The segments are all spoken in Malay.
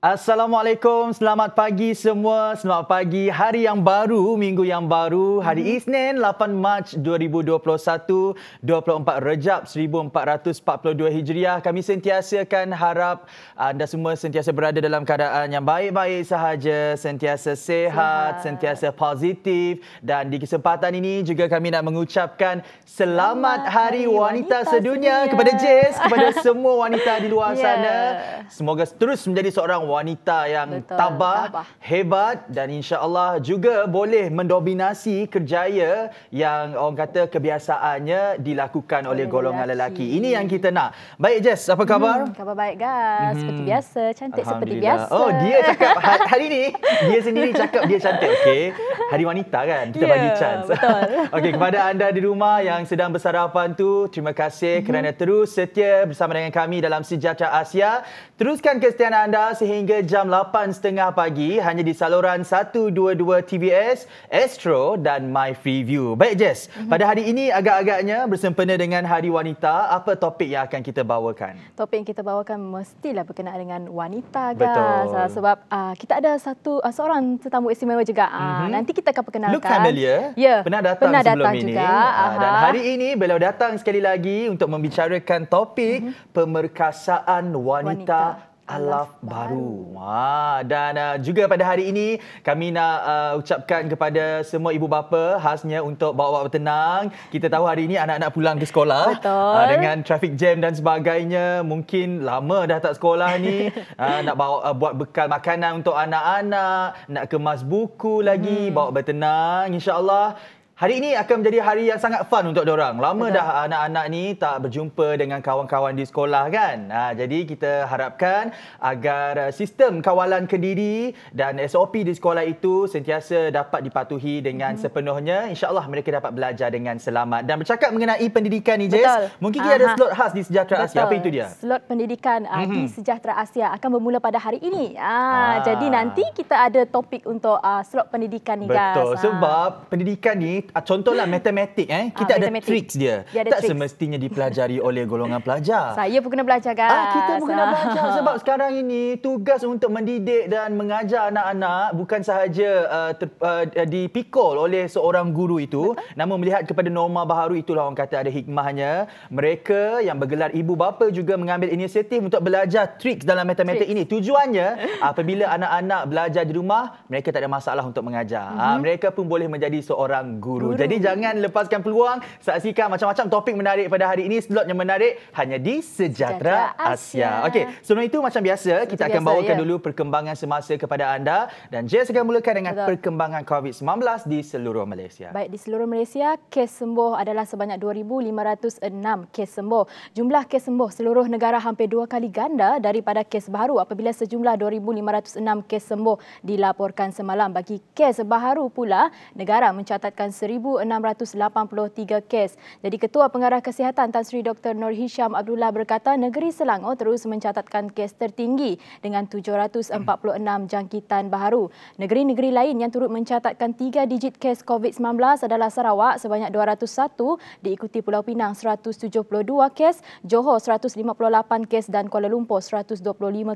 Assalamualaikum, selamat pagi semua. Selamat pagi hari yang baru, minggu yang baru. Hari hmm. Isnin 8 Mac 2021, 24 Rejab 1442 Hijriah. Kami sentiasa akan harap anda semua sentiasa berada dalam keadaan yang baik-baik sahaja, sentiasa sehat, sehat. sentiasa positif dan di kesempatan ini juga kami nak mengucapkan selamat, selamat hari, wanita, wanita sedunia, sedunia kepada Jess, kepada semua wanita di luar yeah. sana. Semoga terus menjadi seorang wanita yang Betul. tabah, tabah, hebat dan insya-Allah juga boleh mendominasi kerjaya yang orang kata kebiasaannya dilakukan oleh golongan lelaki. Ini yang kita nak. Baik Jess, apa khabar? Hmm, khabar baik guys. Hmm. Seperti biasa, cantik seperti biasa. Oh, dia cakap ha- hari ni dia sendiri cakap dia cantik. Okey. Hari wanita kan. Kita yeah, bagi chance. Betul. Okey, kepada anda di rumah yang sedang bersarapan tu, terima kasih kerana hmm. terus setia bersama dengan kami dalam Sejahtera Asia. Teruskan kesetiaan anda sehingga hingga jam 8.30 pagi hanya di saluran 122 TBS Astro dan My Free View. Baik Jess, mm-hmm. pada hari ini agak-agaknya bersempena dengan Hari Wanita, apa topik yang akan kita bawakan? Topik yang kita bawakan mestilah berkenaan dengan wanita guys. Kan? Betul. Ah, sebab uh, kita ada satu uh, seorang tetamu istimewa juga. Uh, mm-hmm. Nanti kita akan perkenalkan. Luke Kandelia, yeah. pernah datang pernah sebelum datang ini. Juga. Uh, dan hari ini beliau datang sekali lagi untuk membicarakan topik mm-hmm. pemerkasaan wanita, wanita. Alaf Baru. Wah, dan uh, juga pada hari ini kami nak uh, ucapkan kepada semua ibu bapa khasnya untuk bawa bapa tenang. Kita tahu hari ini anak-anak pulang ke sekolah uh, Betul. Uh, dengan traffic jam dan sebagainya. Mungkin lama dah tak sekolah ni. Uh, nak bawa uh, buat bekal makanan untuk anak-anak, nak kemas buku lagi, hmm. bawa bertenang insya-Allah. Hari ini akan menjadi hari yang sangat fun untuk orang. Lama Betul. dah anak-anak ni tak berjumpa dengan kawan-kawan di sekolah kan. Ha, jadi kita harapkan agar sistem kawalan kendiri dan SOP di sekolah itu sentiasa dapat dipatuhi dengan hmm. sepenuhnya. InsyaAllah mereka dapat belajar dengan selamat. Dan bercakap mengenai pendidikan ni Jess, mungkin kita ada slot khas di Sejahtera Betul. Asia. Apa itu dia? Slot pendidikan mm-hmm. di mhm. Sejahtera Asia akan bermula pada hari ini. Ah, ah. Jadi nanti kita ada topik untuk uh, slot pendidikan ni Betul. guys. Betul. Sebab ah. pendidikan ni Ah, contohlah matematik eh ah, kita ha, ada matematik. tricks dia, dia ada tak tricks. semestinya dipelajari oleh golongan pelajar saya pun kena belajar kan ah kita pun kena ah. belajar sebab sekarang ini tugas untuk mendidik dan mengajar anak-anak bukan sahaja uh, uh, dipikul oleh seorang guru itu Betul? namun melihat kepada norma baharu itulah orang kata ada hikmahnya mereka yang bergelar ibu bapa juga mengambil inisiatif untuk belajar tricks dalam matematik tricks. ini tujuannya apabila anak-anak belajar di rumah mereka tak ada masalah untuk mengajar mm-hmm. ha, mereka pun boleh menjadi seorang guru guru. guru. Jadi jangan lepaskan peluang saksikan macam-macam topik menarik pada hari ini slot yang menarik hanya di Sejahtera, Asia. Asia. Okey, sebelum itu macam biasa Seperti kita akan biasa, bawakan ya. dulu perkembangan semasa kepada anda dan Jess akan mulakan dengan Betul. perkembangan COVID-19 di seluruh Malaysia. Baik, di seluruh Malaysia kes sembuh adalah sebanyak 2506 kes sembuh. Jumlah kes sembuh seluruh negara hampir dua kali ganda daripada kes baru apabila sejumlah 2506 kes sembuh dilaporkan semalam. Bagi kes baru pula, negara mencatatkan 1683 kes. Jadi Ketua Pengarah Kesihatan Tan Sri Dr. Nur Hisham Abdullah berkata negeri Selangor terus mencatatkan kes tertinggi dengan 746 jangkitan baharu. Negeri-negeri lain yang turut mencatatkan 3 digit kes COVID-19 adalah Sarawak sebanyak 201, diikuti Pulau Pinang 172 kes, Johor 158 kes dan Kuala Lumpur 125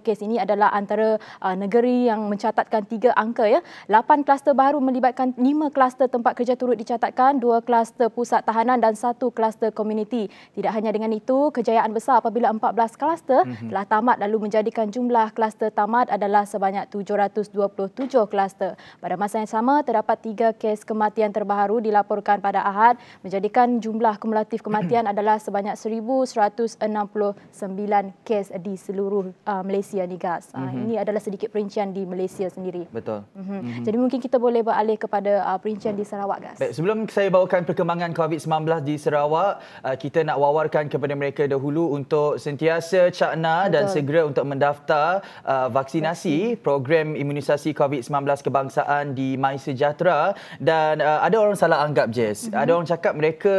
kes. Ini adalah antara uh, negeri yang mencatatkan 3 angka ya. 8 kluster baharu melibatkan 5 kluster tempat kerja turut turut dicatatkan dua kluster pusat tahanan dan satu kluster komuniti. Tidak hanya dengan itu, kejayaan besar apabila 14 kluster mhm. telah tamat lalu menjadikan jumlah kluster tamat adalah sebanyak 727 kluster. Pada masa yang sama, terdapat tiga kes kematian terbaru dilaporkan pada Ahad menjadikan jumlah kumulatif kematian adalah sebanyak 1,169 kes di seluruh uh, Malaysia ni, Gas. mm-hmm. Ini adalah sedikit perincian di Malaysia sendiri. Betul. Mm-hmm. Mm-hmm. Jadi mungkin kita boleh beralih kepada uh, perincian di Sarawak, Gas. Eh, sebelum saya bawakan perkembangan COVID-19 di Sarawak, eh, kita nak wawarkan kepada mereka dahulu untuk sentiasa cakna Betul. dan segera untuk mendaftar eh, vaksinasi program imunisasi COVID-19 kebangsaan di MySejahtera dan ada orang salah anggap Jess. Mm-hmm. Ada orang cakap mereka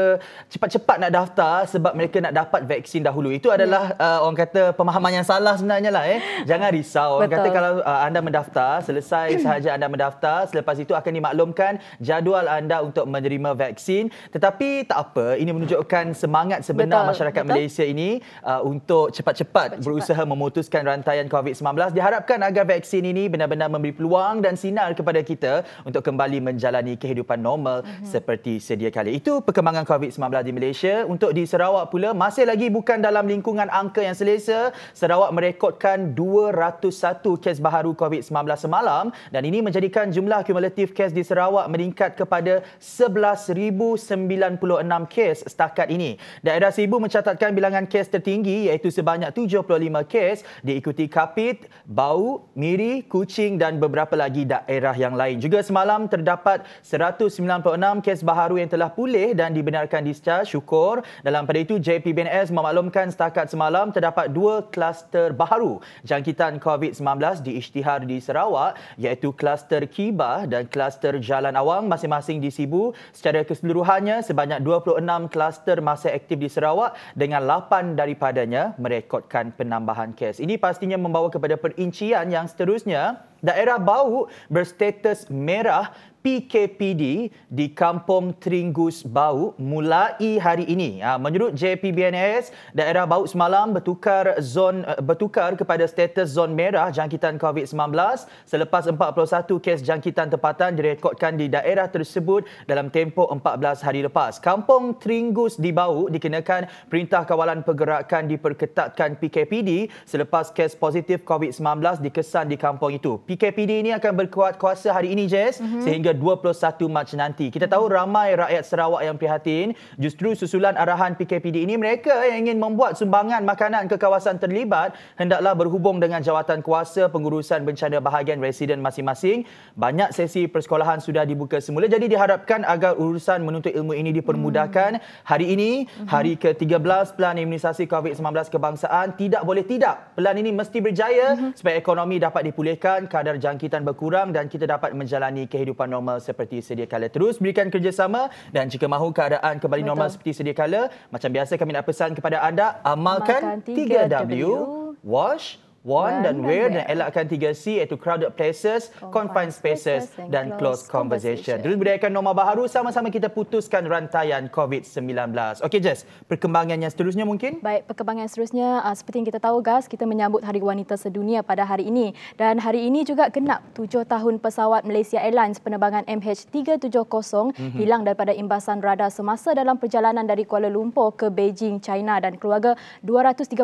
cepat-cepat nak daftar sebab mereka nak dapat vaksin dahulu. Itu ya. adalah yeah. orang kata pemahaman yang salah sebenarnya lah eh. Jangan risau. Orang Betul. kata kalau anda mendaftar, selesai sahaja anda mendaftar, selepas itu akan dimaklumkan jadual anda untuk untuk menerima vaksin tetapi tak apa ini menunjukkan semangat sebenar betul, masyarakat betul. Malaysia ini uh, untuk cepat-cepat, cepat-cepat berusaha memutuskan rantaian COVID-19 diharapkan agar vaksin ini benar-benar memberi peluang dan sinar kepada kita untuk kembali menjalani kehidupan normal mm-hmm. seperti sedia kali itu perkembangan COVID-19 di Malaysia untuk di Sarawak pula masih lagi bukan dalam lingkungan angka yang selesa Sarawak merekodkan 201 kes baharu COVID-19 semalam dan ini menjadikan jumlah kumulatif kes di Sarawak meningkat kepada 11,096 kes setakat ini. Daerah Sibu mencatatkan bilangan kes tertinggi iaitu sebanyak 75 kes diikuti Kapit, Bau, Miri, Kucing dan beberapa lagi daerah yang lain. Juga semalam terdapat 196 kes baharu yang telah pulih dan dibenarkan discharge. Syukur. Dalam pada itu, JPBNS memaklumkan setakat semalam terdapat dua kluster baharu jangkitan COVID-19 di di Sarawak iaitu kluster Kibah dan kluster Jalan Awang masing-masing di Sibu 2000. Secara keseluruhannya, sebanyak 26 kluster masih aktif di Sarawak dengan 8 daripadanya merekodkan penambahan kes. Ini pastinya membawa kepada perincian yang seterusnya. Daerah Bau berstatus merah PKPD di Kampung Tringgus Bau mulai hari ini. Ha, menurut JPBNS, daerah Bau semalam bertukar zon eh, bertukar kepada status zon merah jangkitan COVID-19 selepas 41 kes jangkitan tempatan direkodkan di daerah tersebut dalam tempoh 14 hari lepas. Kampung Tringgus di Bau dikenakan perintah kawalan pergerakan diperketatkan PKPD selepas kes positif COVID-19 dikesan di kampung itu. PKPD ini akan berkuat kuasa hari ini, Jess, mm-hmm. sehingga 21 Mac nanti. Kita tahu ramai rakyat Sarawak yang prihatin justru susulan arahan PKPD ini mereka yang ingin membuat sumbangan makanan ke kawasan terlibat hendaklah berhubung dengan jawatan kuasa pengurusan bencana bahagian residen masing-masing. Banyak sesi persekolahan sudah dibuka semula jadi diharapkan agar urusan menuntut ilmu ini dipermudahkan. Hmm. Hari ini hmm. hari ke-13 pelan imunisasi COVID-19 kebangsaan tidak boleh tidak pelan ini mesti berjaya hmm. supaya ekonomi dapat dipulihkan, kadar jangkitan berkurang dan kita dapat menjalani kehidupan normal normal seperti sedia kala. Terus berikan kerjasama dan jika mahu keadaan kembali Betul. normal seperti sedia kala, macam biasa kami nak pesan kepada anda, amalkan, amalkan 3W, 3W, wash, warn dan Where dan elakkan 3C iaitu crowded places, confined spaces dan close conversation. Terus budayakan norma baharu sama-sama kita putuskan rantaian COVID-19. Okey Jess, perkembangan yang seterusnya mungkin? Baik, perkembangan seterusnya ah, seperti yang kita tahu guys, kita menyambut Hari Wanita Sedunia pada hari ini dan hari ini juga genap 7 tahun pesawat Malaysia Airlines penerbangan MH370 mm-hmm. hilang daripada imbasan radar semasa dalam perjalanan dari Kuala Lumpur ke Beijing, China dan keluarga 239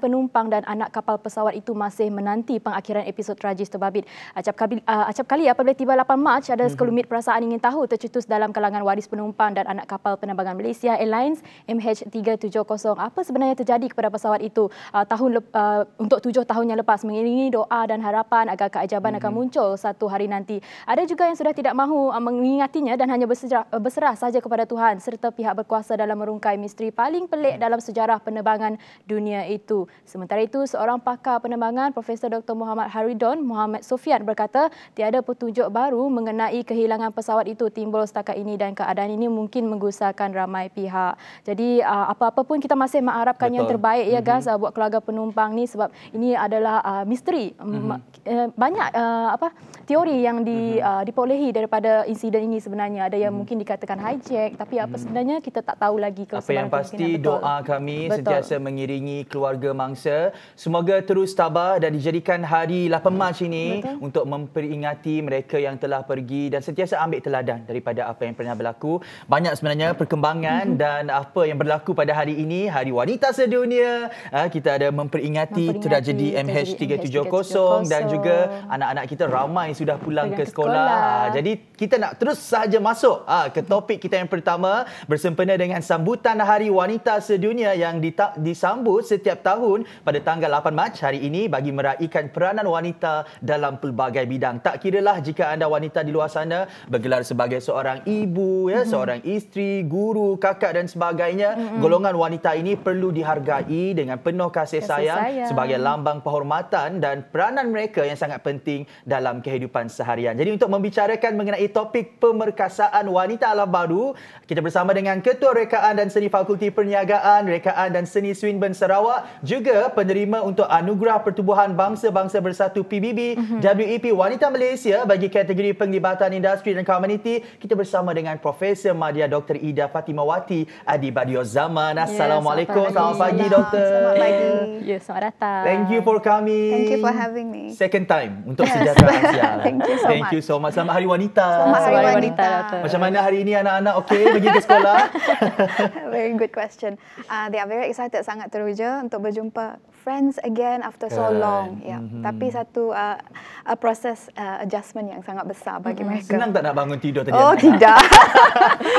penumpang dan anak kapal pesawat itu masih menanti pengakhiran episod Rajis Terbabit. Acap kali, uh, ah, acap kali apabila tiba 8 Mac, ada mhm. sekelumit perasaan ingin tahu tercetus dalam kalangan waris penumpang dan anak kapal penerbangan Malaysia Airlines MH370. Apa sebenarnya terjadi kepada pesawat itu uh, tahun uh, untuk tujuh tahun yang lepas mengiringi doa dan harapan agar keajaiban akan mhm. muncul satu hari nanti. Ada juga yang sudah tidak mahu uh, mengingatinya dan hanya berserah, uh, berserah saja kepada Tuhan serta pihak berkuasa dalam merungkai misteri paling pelik mhm. dalam sejarah penerbangan dunia itu. Sementara itu, seorang pakar penerbangan Profesor Dr. Muhammad Haridon Muhammad Sofian berkata tiada petunjuk baru mengenai kehilangan pesawat itu timbul setakat ini dan keadaan ini mungkin menggusarkan ramai pihak. Jadi uh, apa-apa pun kita masih mengharapkan Betul. yang terbaik ya mm-hmm. guys uh, buat keluarga penumpang ni sebab ini adalah uh, misteri. Mm, mm-hmm. Eh, banyak uh, apa teori yang di mm-hmm. uh, diperolehi daripada insiden ini sebenarnya ada yang mm-hmm. mungkin dikatakan hijack tapi apa mm-hmm. sebenarnya kita tak tahu lagi Apa yang pasti doa kami Betul. sentiasa mengiringi keluarga mangsa. Semoga terus Mustabar dan dijadikan hari 8 Mac ini Betul. untuk memperingati mereka yang telah pergi dan sentiasa ambil teladan daripada apa yang pernah berlaku. Banyak sebenarnya perkembangan mhm. dan apa yang berlaku pada hari ini, Hari Wanita Sedunia. Ah, kita ada memperingati, memperingati tragedi MH370, mh dan juga anak-anak kita ramai sudah pulang, ke, sekolah. ke sekolah. Jadi kita nak terus sahaja masuk ah, ke topik kita yang pertama bersempena dengan sambutan Hari Wanita Sedunia yang disambut setiap tahun pada tanggal 8 Mac hari ini bagi meraihkan peranan wanita dalam pelbagai bidang. Tak kira lah jika anda wanita di luar sana bergelar sebagai seorang ibu, ya, mm-hmm. seorang isteri, guru, kakak dan sebagainya. Mm-hmm. Golongan wanita ini perlu dihargai dengan penuh kasih, kasih sayang, sayang sebagai lambang penghormatan dan peranan mereka yang sangat penting dalam kehidupan seharian. Jadi untuk membicarakan mengenai topik pemerkasaan wanita ala baru, kita bersama dengan Ketua Rekaan dan Seni Fakulti Perniagaan, Rekaan dan Seni Swinburne Sarawak, juga penerima untuk anugerah Anugerah Pertubuhan Bangsa-Bangsa Bersatu PBB mm-hmm. WEP Wanita Malaysia bagi kategori penglibatan industri dan komuniti. Kita bersama dengan Profesor Madya Dr. Ida Fatimawati Adi Badio Zaman. Ya, Assalamualaikum. Yeah, selamat, pagi, Doktor. Selamat pagi. Ya. Ya, selamat datang. Thank you for coming. Thank you for having me. Second time untuk sejarah Asia. Thank you so much. Thank you so much. Selamat Hari Wanita. Selamat, Hari Wanita. wanita Macam mana hari ini anak-anak okey pergi ke sekolah? very good question. Uh, they are very excited sangat teruja untuk berjumpa friends again after after kan? so long. Yeah. Mm-hmm. Tapi satu uh, a process uh, adjustment yang sangat besar bagi mm-hmm. mereka. Senang tak nak bangun tidur tadi? Oh, tidak.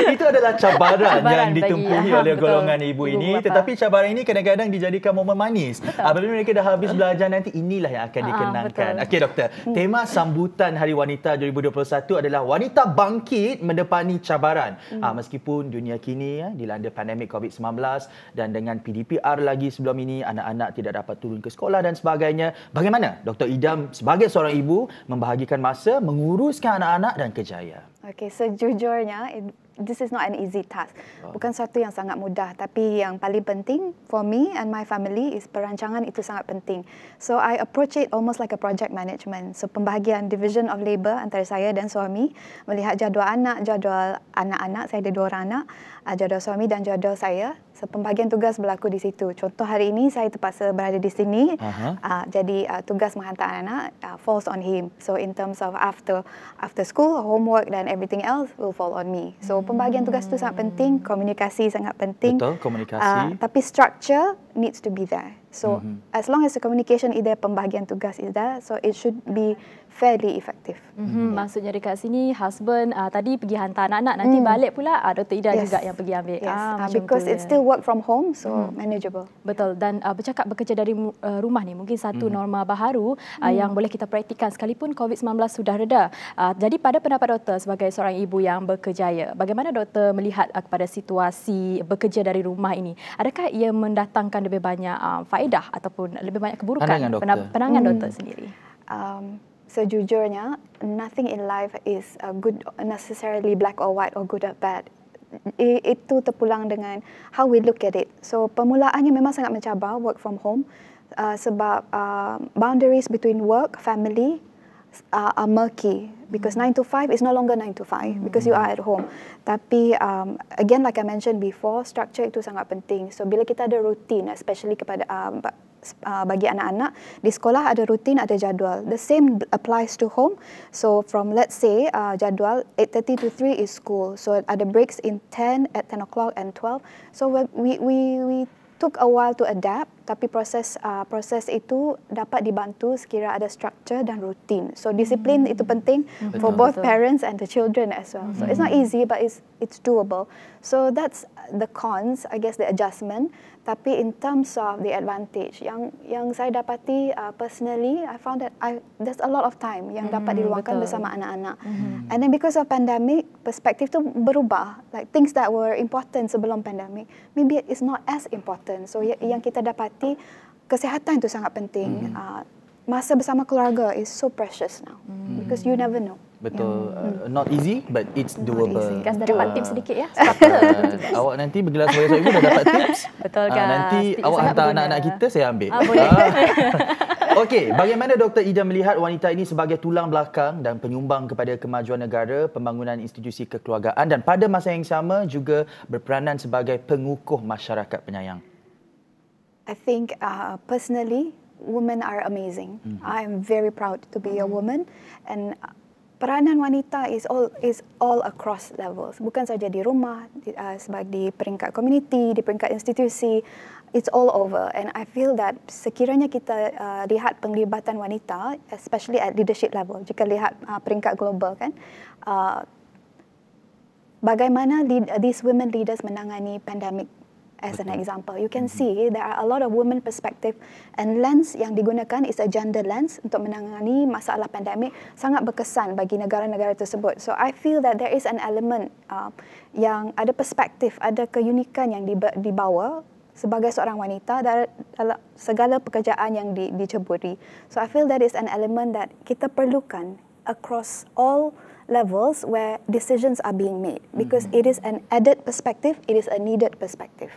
Itu adalah cabaran, cabaran yang ditempuhi bagi, ya. oleh betul. golongan ibu ini. Ibu Tetapi cabaran ini kadang-kadang dijadikan momen manis. Apabila uh, mereka dah habis belajar nanti inilah yang akan ah, ah, dikenangkan. Uh, Okey, doktor. Hmm. Tema sambutan Hari Wanita 2021 adalah Wanita Bangkit Mendepani Cabaran. Mm. Uh, meskipun dunia kini ya, dilanda pandemik COVID-19 dan dengan PDPR lagi sebelum ini anak-anak tidak dapat turun ke sekolah dan sebagainya. Bagaimana Dr. Idam sebagai seorang ibu membahagikan masa menguruskan anak-anak dan kejaya. Okey, sejujurnya this is not an easy task. Oh. Bukan satu yang sangat mudah, tapi yang paling penting for me and my family is perancangan itu sangat penting. So I approach it almost like a project management. So pembahagian division of labour antara saya dan suami, melihat jadual anak, jadual anak-anak, saya ada dua orang anak, uh, ah, jadual suami dan jadual saya. So, pembahagian tugas berlaku di situ. Contoh hari ini saya terpaksa berada di sini. Uh-huh. Uh, jadi uh, tugas menghantar anak-anak uh, falls on him. So in terms of after after school, homework dan everything else will fall on me. So pembagian tugas itu sangat penting, komunikasi sangat penting. Betul, komunikasi. Uh, tapi structure needs to be there. So mm -hmm. as long as the communication is there, pembahagian tugas is there, so it should be fairly effective. Mm -hmm. yeah. Maksudnya dekat sini, husband uh, tadi pergi hantar anak-anak, nanti mm. balik pula uh, ah, Dr. Ida yes. juga yang pergi ambil. Yes. Ah, uh, because it still work from home, so mm. manageable. Betul, dan uh, bercakap bekerja dari uh, rumah ni mungkin satu mm. norma baharu mm. yang boleh kita praktikan sekalipun COVID-19 sudah reda. Uh, jadi pada pendapat doktor sebagai seorang ibu yang bekerjaya, bagaimana doktor melihat uh, kepada situasi bekerja dari rumah ini? Adakah ia mendatangkan lebih banyak uh, faedah ataupun lebih banyak keburukan pandangan doktor, pandangan hmm. doktor hmm. sendiri? Um, sejujurnya, nothing in life is good necessarily black or white or good or bad. I, itu terpulang dengan how we look at it. So permulaannya memang sangat mencabar work from home uh, sebab uh, boundaries between work, family, are, are murky because mm-hmm. 9 to 5 is no longer 9 to 5 mm-hmm. because you are at home. Tapi um, again like I mentioned before, structure itu sangat penting. So bila kita ada rutin especially kepada um, uh, bagi anak-anak di sekolah ada rutin, ada jadual. The same applies to home. So from let's say uh, jadual 8:30 to 3 is school. So ada breaks in 10 at 10 o'clock and 12. So we we we took a while to adapt tapi proses uh, proses itu dapat dibantu sekiranya ada struktur dan rutin so disiplin mm. itu hmm. penting mm. for betul, both betul. parents and the children as well mm. so it's not hmm. easy but it's it's doable so that's the cons i guess the adjustment tapi in terms of the advantage yang yang saya dapati uh, personally i found that i there's a lot of time yang mm-hmm, dapat diluangkan betul. bersama anak-anak mm-hmm. and then because of pandemic perspective tu berubah like things that were important sebelum pandemic maybe it's not as important so y- yang kita dapati kesehatan itu sangat penting mm-hmm. uh, masa bersama keluarga is so precious now mm-hmm. because you never know Betul. Yeah. Uh, hmm. not easy but it's not doable. Kas dah dapat uh, tips sedikit ya. Uh, awak nanti bergelar sebagai saya ini dah dapat tips. Betul kan? Uh, nanti Speak awak hantar anak-anak kita saya ambil. Ah, boleh. Uh, Okey, bagaimana Dr. Ida melihat wanita ini sebagai tulang belakang dan penyumbang kepada kemajuan negara, pembangunan institusi kekeluargaan dan pada masa yang sama juga berperanan sebagai pengukuh masyarakat penyayang? I think uh, personally, women are amazing. Mm-hmm. I am very proud to be a woman and peranan wanita is all is all across levels bukan saja di rumah di, uh, sebagai di peringkat community di peringkat institusi it's all over and i feel that sekiranya kita uh, lihat penglibatan wanita especially at leadership level jika lihat uh, peringkat global kan uh, bagaimana lead, uh, these women leaders menangani pandemic as Betul. an example. You can mm-hmm. see there are a lot of women perspective and lens yang digunakan is a gender lens untuk menangani masalah pandemik sangat berkesan bagi negara-negara tersebut. So I feel that there is an element uh, yang ada perspektif, ada keunikan yang di, dibawa sebagai seorang wanita dalam segala pekerjaan yang di, diceburi. So I feel that is an element that kita perlukan across all levels where decisions are being made because mm-hmm. it is an added perspective, it is a needed perspective.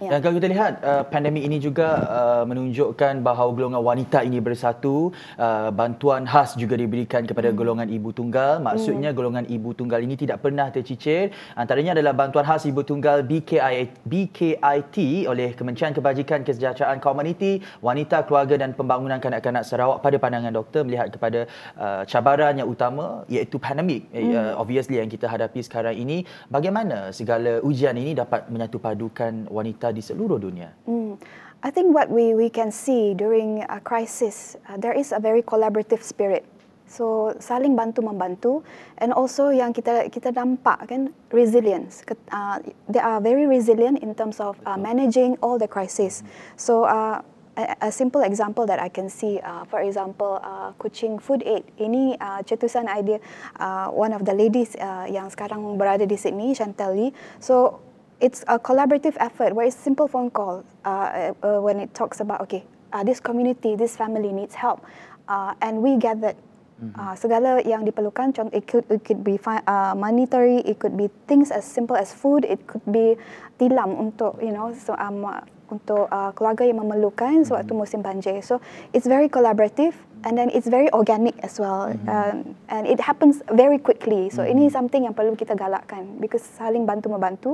Ya. Dan kalau kita lihat uh, pandemik ini juga uh, menunjukkan bahawa golongan wanita ini bersatu, uh, bantuan khas juga diberikan kepada hmm. golongan ibu tunggal. Hmm. Maksudnya hmm. golongan ibu tunggal ini tidak pernah tercicir. Antaranya adalah bantuan khas ibu tunggal BKI, BKIT oleh Kementerian Kebajikan Kesejahteraan Komuniti, Wanita, Keluarga dan Pembangunan Kanak-kanak Sarawak pada pandangan doktor melihat kepada uh, cabaran yang utama iaitu pandemik. Eh, hmm. Uh, obviously yang kita hadapi sekarang ini, bagaimana segala ujian ini dapat menyatupadukan wanita besar di seluruh dunia. Mm. I think what we we can see during a crisis, uh, there is a very collaborative spirit. So saling bantu membantu, and also yang kita kita nampak kan resilience. Uh, they are very resilient in terms of uh, managing all the crisis. Mm. So uh, a, a simple example that I can see, uh, for example, uh, Kuching Food Aid. Ini uh, cetusan idea uh, one of the ladies uh, yang sekarang berada di Sydney, Chantelle So it's a collaborative effort where it's simple phone call uh, uh, uh, when it talks about okay uh, this community this family needs help uh, and we gathered mm-hmm. uh, segala yang diperlukan contoh it could it could be uh, monetary it could be things as simple as food it could be tilam untuk you know so um, untuk uh, keluarga yang memerlukan sewaktu mm-hmm. musim banjir. So it's very collaborative and then it's very organic as well mm-hmm. um, and it happens very quickly. So mm-hmm. ini something yang perlu kita galakkan because saling bantu membantu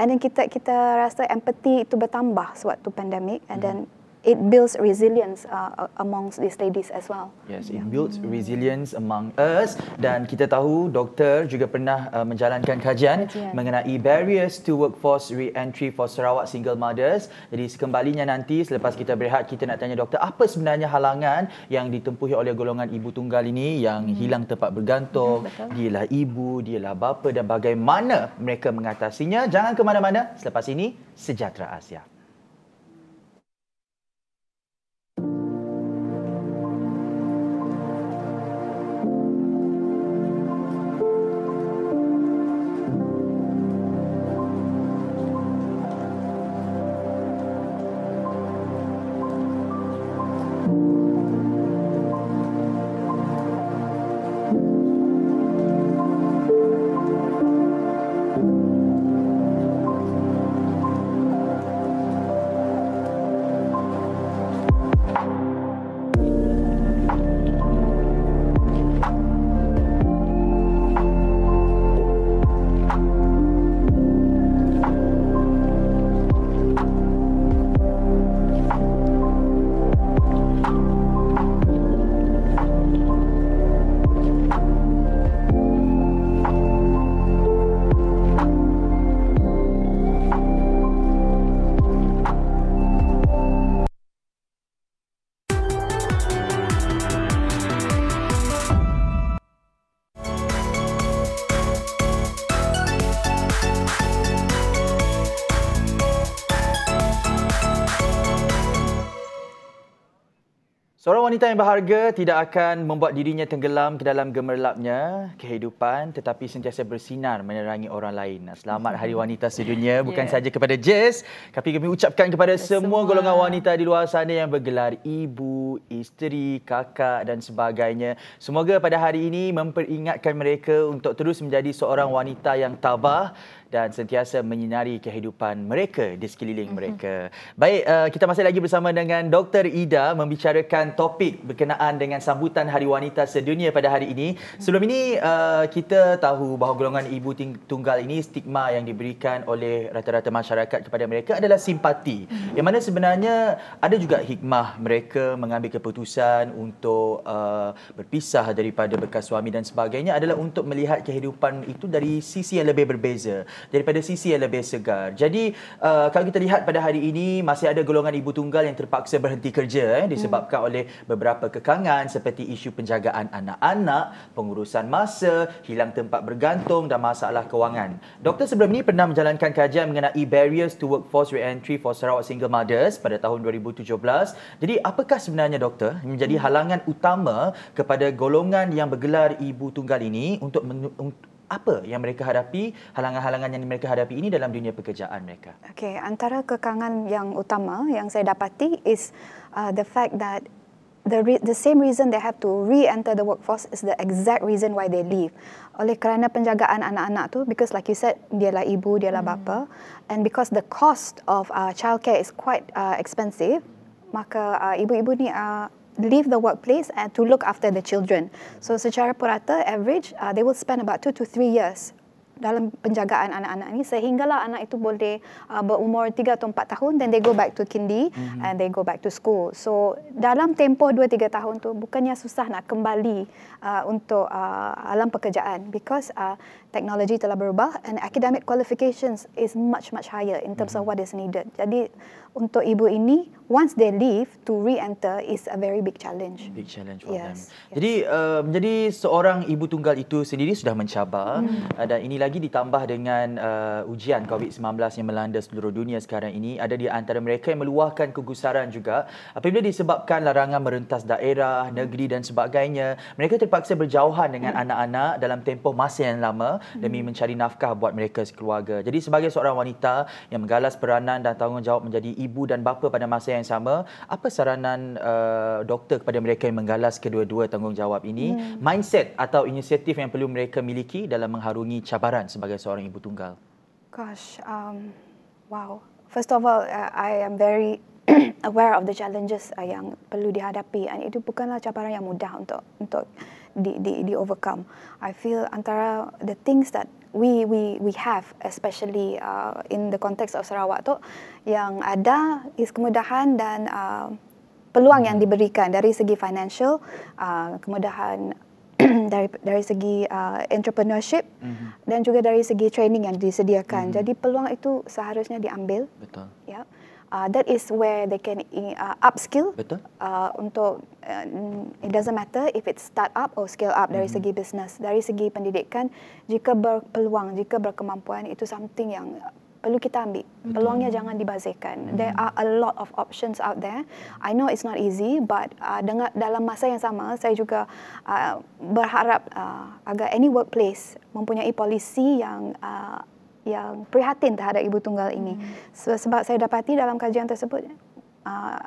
and then kita kita rasa empathy itu bertambah sewaktu pandemik and mm-hmm. then it builds resilience uh, uh, amongst these ladies as well. Yes, it yeah. builds resilience among us dan kita tahu doktor juga pernah uh, menjalankan kajian, kajian mengenai barriers to workforce re-entry for Sarawak single mothers. Jadi sekembalinya nanti selepas kita berehat kita nak tanya doktor apa sebenarnya halangan yang ditempuhi oleh golongan ibu tunggal ini yang hmm. hilang tempat bergantung, hmm, dialah ibu, dialah bapa dan bagaimana mereka mengatasinya. Jangan ke mana-mana selepas ini Sejahtera Asia. Seorang wanita yang berharga tidak akan membuat dirinya tenggelam ke dalam gemerlapnya kehidupan tetapi sentiasa bersinar menerangi orang lain. Selamat Hari hmm. Wanita Sedunia bukan yeah. sahaja kepada Jess tapi kami ucapkan kepada yeah, semua, semua golongan wanita di luar sana yang bergelar ibu, isteri, kakak dan sebagainya. Semoga pada hari ini memperingatkan mereka untuk terus menjadi seorang wanita yang tabah, dan sentiasa menyinari kehidupan mereka di sekeliling mhm. mereka. Mm-hmm. Baik, uh, kita masih lagi bersama dengan Dr. Ida membicarakan topik berkenaan dengan sambutan Hari Wanita Sedunia pada hari ini. Sebelum ini, uh, kita tahu bahawa golongan ibu tunggal ini stigma yang diberikan oleh rata-rata masyarakat kepada mereka adalah simpati. Mhm. Yang mana sebenarnya ada juga hikmah mereka mengambil keputusan untuk uh, berpisah daripada bekas suami dan sebagainya adalah untuk melihat kehidupan itu dari sisi yang lebih berbeza daripada sisi yang lebih segar. Jadi uh, kalau kita lihat pada hari ini masih ada golongan ibu tunggal yang terpaksa berhenti kerja eh, hmm. disebabkan hmm. oleh beberapa kekangan seperti isu penjagaan anak-anak, pengurusan masa, hilang tempat bergantung dan masalah kewangan. Doktor sebelum ini pernah menjalankan kajian mengenai barriers to workforce entry for Sarawak single mothers pada tahun 2017. Jadi apakah sebenarnya doktor menjadi hmm. halangan utama kepada golongan yang bergelar ibu tunggal ini untuk, men- untuk apa yang mereka hadapi, halangan-halangan yang mereka hadapi ini dalam dunia pekerjaan mereka? Okey, antara kekangan yang utama yang saya dapati is uh, the fact that the re- the same reason they have to re-enter the workforce is the exact reason why they leave. Oleh kerana penjagaan anak-anak tu because like you said, dia dialah ibu, dia hmm. bapa and because the cost of uh, childcare is quite uh, expensive, maka uh, ibu-ibu ni uh, leave the workplace and to look after the children. So secara purata, average, uh, they will spend about two to three years dalam penjagaan anak-anak ini sehinggalah anak itu boleh uh, berumur 3 atau 4 tahun then they go back to kindy mm-hmm. and they go back to school. So dalam tempoh 2 3 tahun tu bukannya susah nak kembali uh, untuk uh, alam pekerjaan because uh, teknologi telah berubah and academic qualifications is much much higher in terms mm-hmm. of what is needed. Jadi untuk ibu ini once they leave to re-enter is a very big challenge. Big challenge for yes. them. Yes. Jadi uh, menjadi seorang ibu tunggal itu sendiri sudah mencabar mm. uh, dan ini lagi ditambah dengan uh, ujian COVID-19 yang melanda seluruh dunia sekarang ini ada di antara mereka yang meluahkan kegusaran juga apabila disebabkan larangan merentas daerah, negeri dan sebagainya. Mereka terpaksa berjauhan dengan mm. anak-anak dalam tempoh masa yang lama. Hmm. demi mencari nafkah buat mereka sekeluarga. Jadi sebagai seorang wanita yang menggalas peranan dan tanggungjawab menjadi ibu dan bapa pada masa yang sama, apa saranan uh, doktor kepada mereka yang menggalas kedua-dua tanggungjawab ini? Hmm. Mindset atau inisiatif yang perlu mereka miliki dalam mengharungi cabaran sebagai seorang ibu tunggal? Gosh, um, wow. First of all, uh, I am very aware of the challenges uh, yang perlu dihadapi dan itu bukanlah cabaran yang mudah untuk untuk di di di overcome i feel antara the things that we we we have especially uh, in the context of Sarawak tu yang ada is kemudahan dan uh, peluang yang hmm. diberikan dari segi financial uh, kemudahan dari dari segi uh, entrepreneurship mm-hmm. dan juga dari segi training yang disediakan. Mm-hmm. Jadi peluang itu seharusnya diambil. Betul. Ya. Yeah uh, that is where they can uh, ah, upskill. Betul. Uh, untuk uh, it doesn't matter if it's start up or scale up mm-hmm. dari mhm. segi business, dari segi pendidikan, jika berpeluang, jika berkemampuan itu something yang perlu kita ambil. Betul. Peluangnya jangan dibazirkan. Mm-hmm. There are a lot of options out there. I know it's not easy, but uh, dengan dalam masa yang sama, saya juga uh, berharap uh, agar any workplace mempunyai polisi yang uh, yang prihatin terhadap ibu tunggal ini. Mm. Sebab saya dapati dalam kajian tersebut, uh,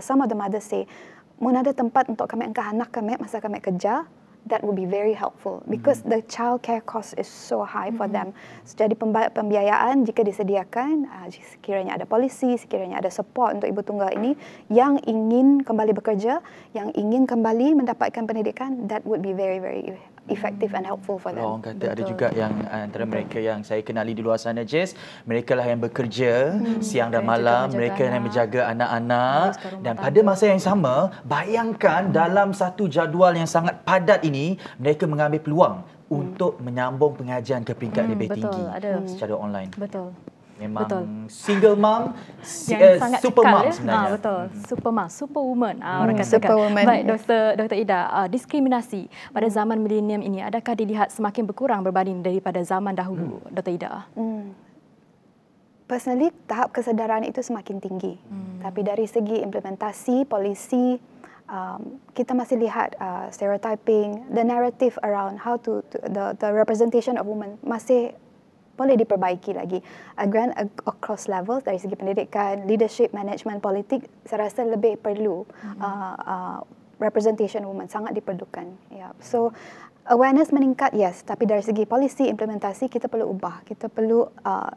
some of the mothers say, mun ada tempat untuk kami angkat anak kami masa kami kerja, that would be very helpful hmm. because mm. the child care cost is so high mm. for hmm. them. So, jadi pembiayaan jika disediakan, uh, sekiranya ada polisi, sekiranya ada support untuk ibu tunggal ini yang ingin kembali bekerja, yang ingin kembali mendapatkan pendidikan, that would be very, very Efektif and helpful for them. Orang kata Betul. ada juga yang eh, antara hmm. mereka yang saya kenali di luar sana, Jess. Mereka lah yang bekerja hmm. siang dan mereka malam. Mereka yang menjaga anak-anak. Dan pada masa yang sama, bayangkan hmm. dalam satu jadual yang sangat padat ini, mereka mengambil peluang hmm. untuk menyambung pengajian ke peringkat hmm, lebih betul, tinggi ada. secara online. Betul memang betul. single mom yang uh, sangat super mom ya? sebenarnya. Ah, betul. Hmm. Super mom, super woman ah, orang hmm. katakan. Superwoman. Baik, Dr. Dr. Ida, uh, diskriminasi pada hmm. zaman milenium ini adakah dilihat semakin berkurang berbanding daripada zaman dahulu, hmm. Dr. Ida? Hmm. Personally, tahap kesedaran itu semakin tinggi. Hmm. Tapi dari segi implementasi, polisi, Um, kita masih lihat uh, stereotyping, the narrative around how to, to the, the representation of women masih boleh diperbaiki lagi. Uh, A across level dari segi pendidikan, leadership, management, politik, saya rasa lebih perlu mm-hmm. uh, uh, representation women sangat diperlukan. Yeah. So awareness meningkat yes, tapi dari segi polisi implementasi kita perlu ubah. Kita perlu uh,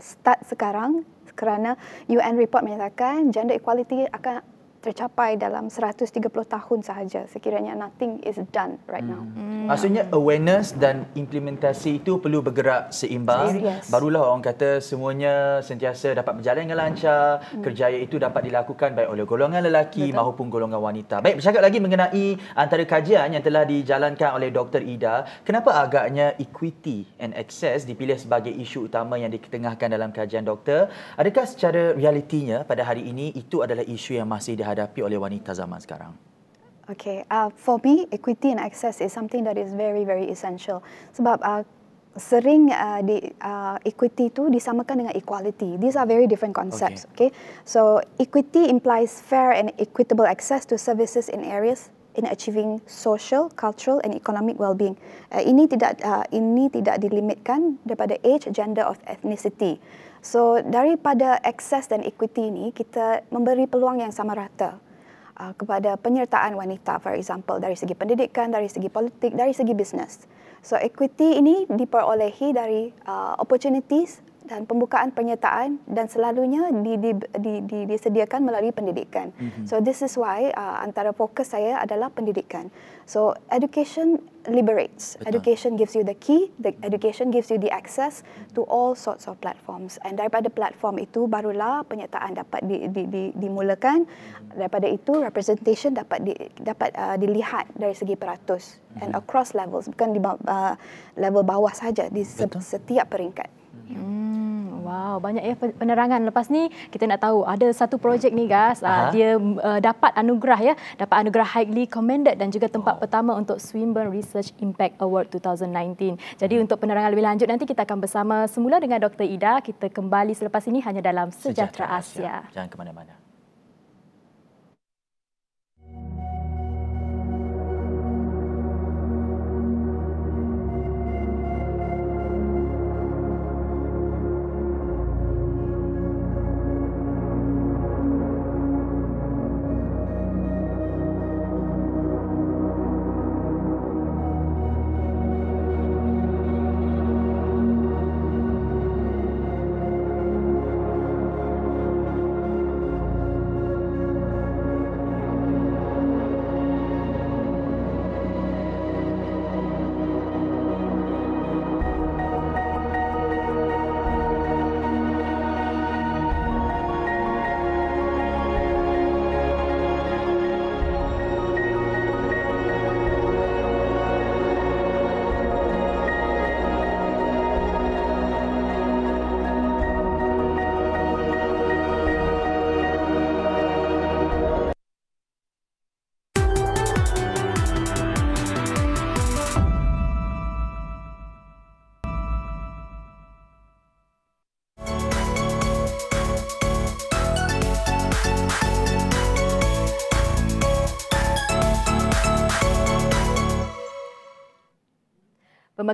start sekarang kerana UN report menyatakan gender equality akan tercapai dalam 130 tahun sahaja sekiranya nothing is done right hmm. now. Hmm. Maksudnya awareness dan implementasi itu perlu bergerak seimbang yes. barulah orang kata semuanya sentiasa dapat berjalan dengan lancar, hmm. kerjaya itu dapat dilakukan baik oleh golongan lelaki Betul. mahupun golongan wanita. Baik bercakap lagi mengenai antara kajian yang telah dijalankan oleh Dr Ida, kenapa agaknya equity and access dipilih sebagai isu utama yang diketengahkan dalam kajian doktor? Adakah secara realitinya pada hari ini itu adalah isu yang masih dihadapi dihadapi oleh wanita zaman sekarang? Okay, uh, for me, equity and access is something that is very very essential. Sebab uh, sering uh, di uh, equity itu disamakan dengan equality. These are very different concepts. Okay. okay, so equity implies fair and equitable access to services in areas in achieving social, cultural and economic well-being. Uh, ini tidak uh, ini tidak dilimitkan daripada age, gender of ethnicity. So daripada access dan equity ini kita memberi peluang yang sama rata uh, kepada penyertaan wanita for example dari segi pendidikan, dari segi politik, dari segi bisnes. So equity ini diperolehi dari uh, opportunities dan pembukaan penyertaan dan selalunya di, di, di, di, disediakan melalui pendidikan. Mm-hmm. So this is why uh, antara fokus saya adalah pendidikan. So education liberates. Betul. Education gives you the key. The education gives you the access to all sorts of platforms. And daripada platform itu barulah penyertaan dapat di, di, di, dimulakan. Daripada itu representation dapat di, dapat uh, dilihat dari segi peratus mm-hmm. and mhm. across levels bukan di uh, level bawah saja di Betul. setiap peringkat. Hmm, wow, banyak ya penerangan. Lepas ni kita nak tahu ada satu projek ni guys, ah, Aha. dia uh, dapat anugerah ya, dapat anugerah highly commended dan juga tempat wow. pertama untuk Swinburne Research Impact Award 2019. Jadi hmm. untuk penerangan lebih lanjut nanti kita akan bersama semula dengan Dr. Ida, kita kembali selepas ini hanya dalam Sejahtera, Sejahtera Asia. Asia. Jangan ke mana-mana.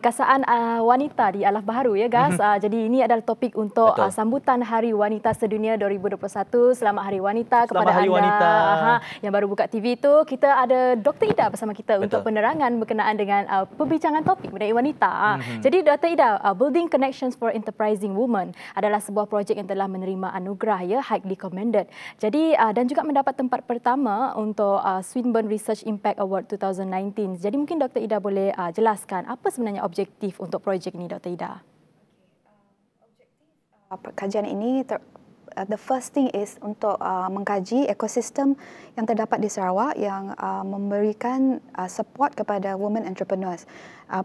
pemerkasaan uh, ah, wanita di Alaf Baharu ya guys. Mm-hmm. Uh, jadi ini adalah topik untuk uh, sambutan Hari Wanita Sedunia 2021. Selamat Hari Wanita Selamat kepada hari anda. Wanita. Aha, yang baru buka TV itu kita ada Dr. Ida bersama kita Betul. untuk penerangan berkenaan dengan uh, perbincangan topik mengenai wanita. Mm-hmm. Jadi Dr. Ida uh, Building Connections for Enterprising Women adalah sebuah projek yang telah menerima anugerah ya High Recommended. Jadi uh, dan juga mendapat tempat pertama untuk uh, Swinburne Research Impact Award 2019. Jadi mungkin Dr. Ida boleh uh, jelaskan apa sebenarnya objektif untuk projek ini, Dr. Ida? Um, uh, kajian ini, uh, the first thing is untuk uh, mengkaji ekosistem yang terdapat di Sarawak yang memberikan support kepada women entrepreneurs.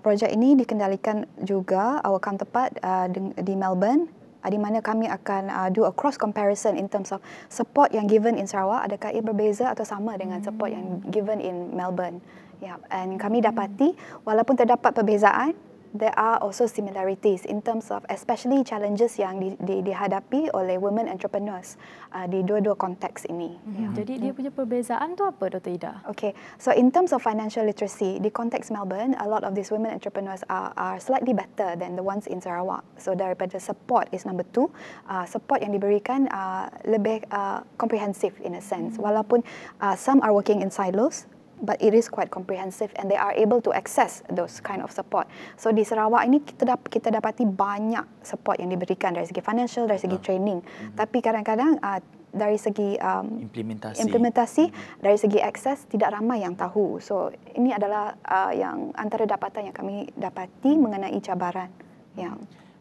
projek ini dikendalikan juga our counterpart uh, di, di Melbourne di mana kami akan uh, do a cross comparison in terms of support yang given in Sarawak adakah ia berbeza atau sama dengan support yang hmm. given in Melbourne. Ya, yeah. and kami dapati walaupun terdapat perbezaan, there are also similarities in terms of especially challenges yang di, di, dihadapi oleh women entrepreneurs uh, di dua-dua konteks ini. Mm-hmm. Yeah. Jadi dia hmm. punya perbezaan tu apa, Dr. Ida? Okay, so in terms of financial literacy, di konteks Melbourne, a lot of these women entrepreneurs are, are slightly better than the ones in Sarawak. So daripada support is number two, uh, support yang diberikan uh, lebih uh, comprehensive in a sense. Mm-hmm. Walaupun uh, some are working in silos, but it is quite comprehensive and they are able to access those kind of support. So di Sarawak ini kita dap kita dapati banyak support yang diberikan dari segi financial, dari segi ah. training. Mm -hmm. Tapi kadang-kadang uh, dari segi um, implementasi, implementasi hmm. dari segi akses tidak ramai yang tahu. So ini adalah uh, yang antara dapatan yang kami dapati mengenai cabaran yang.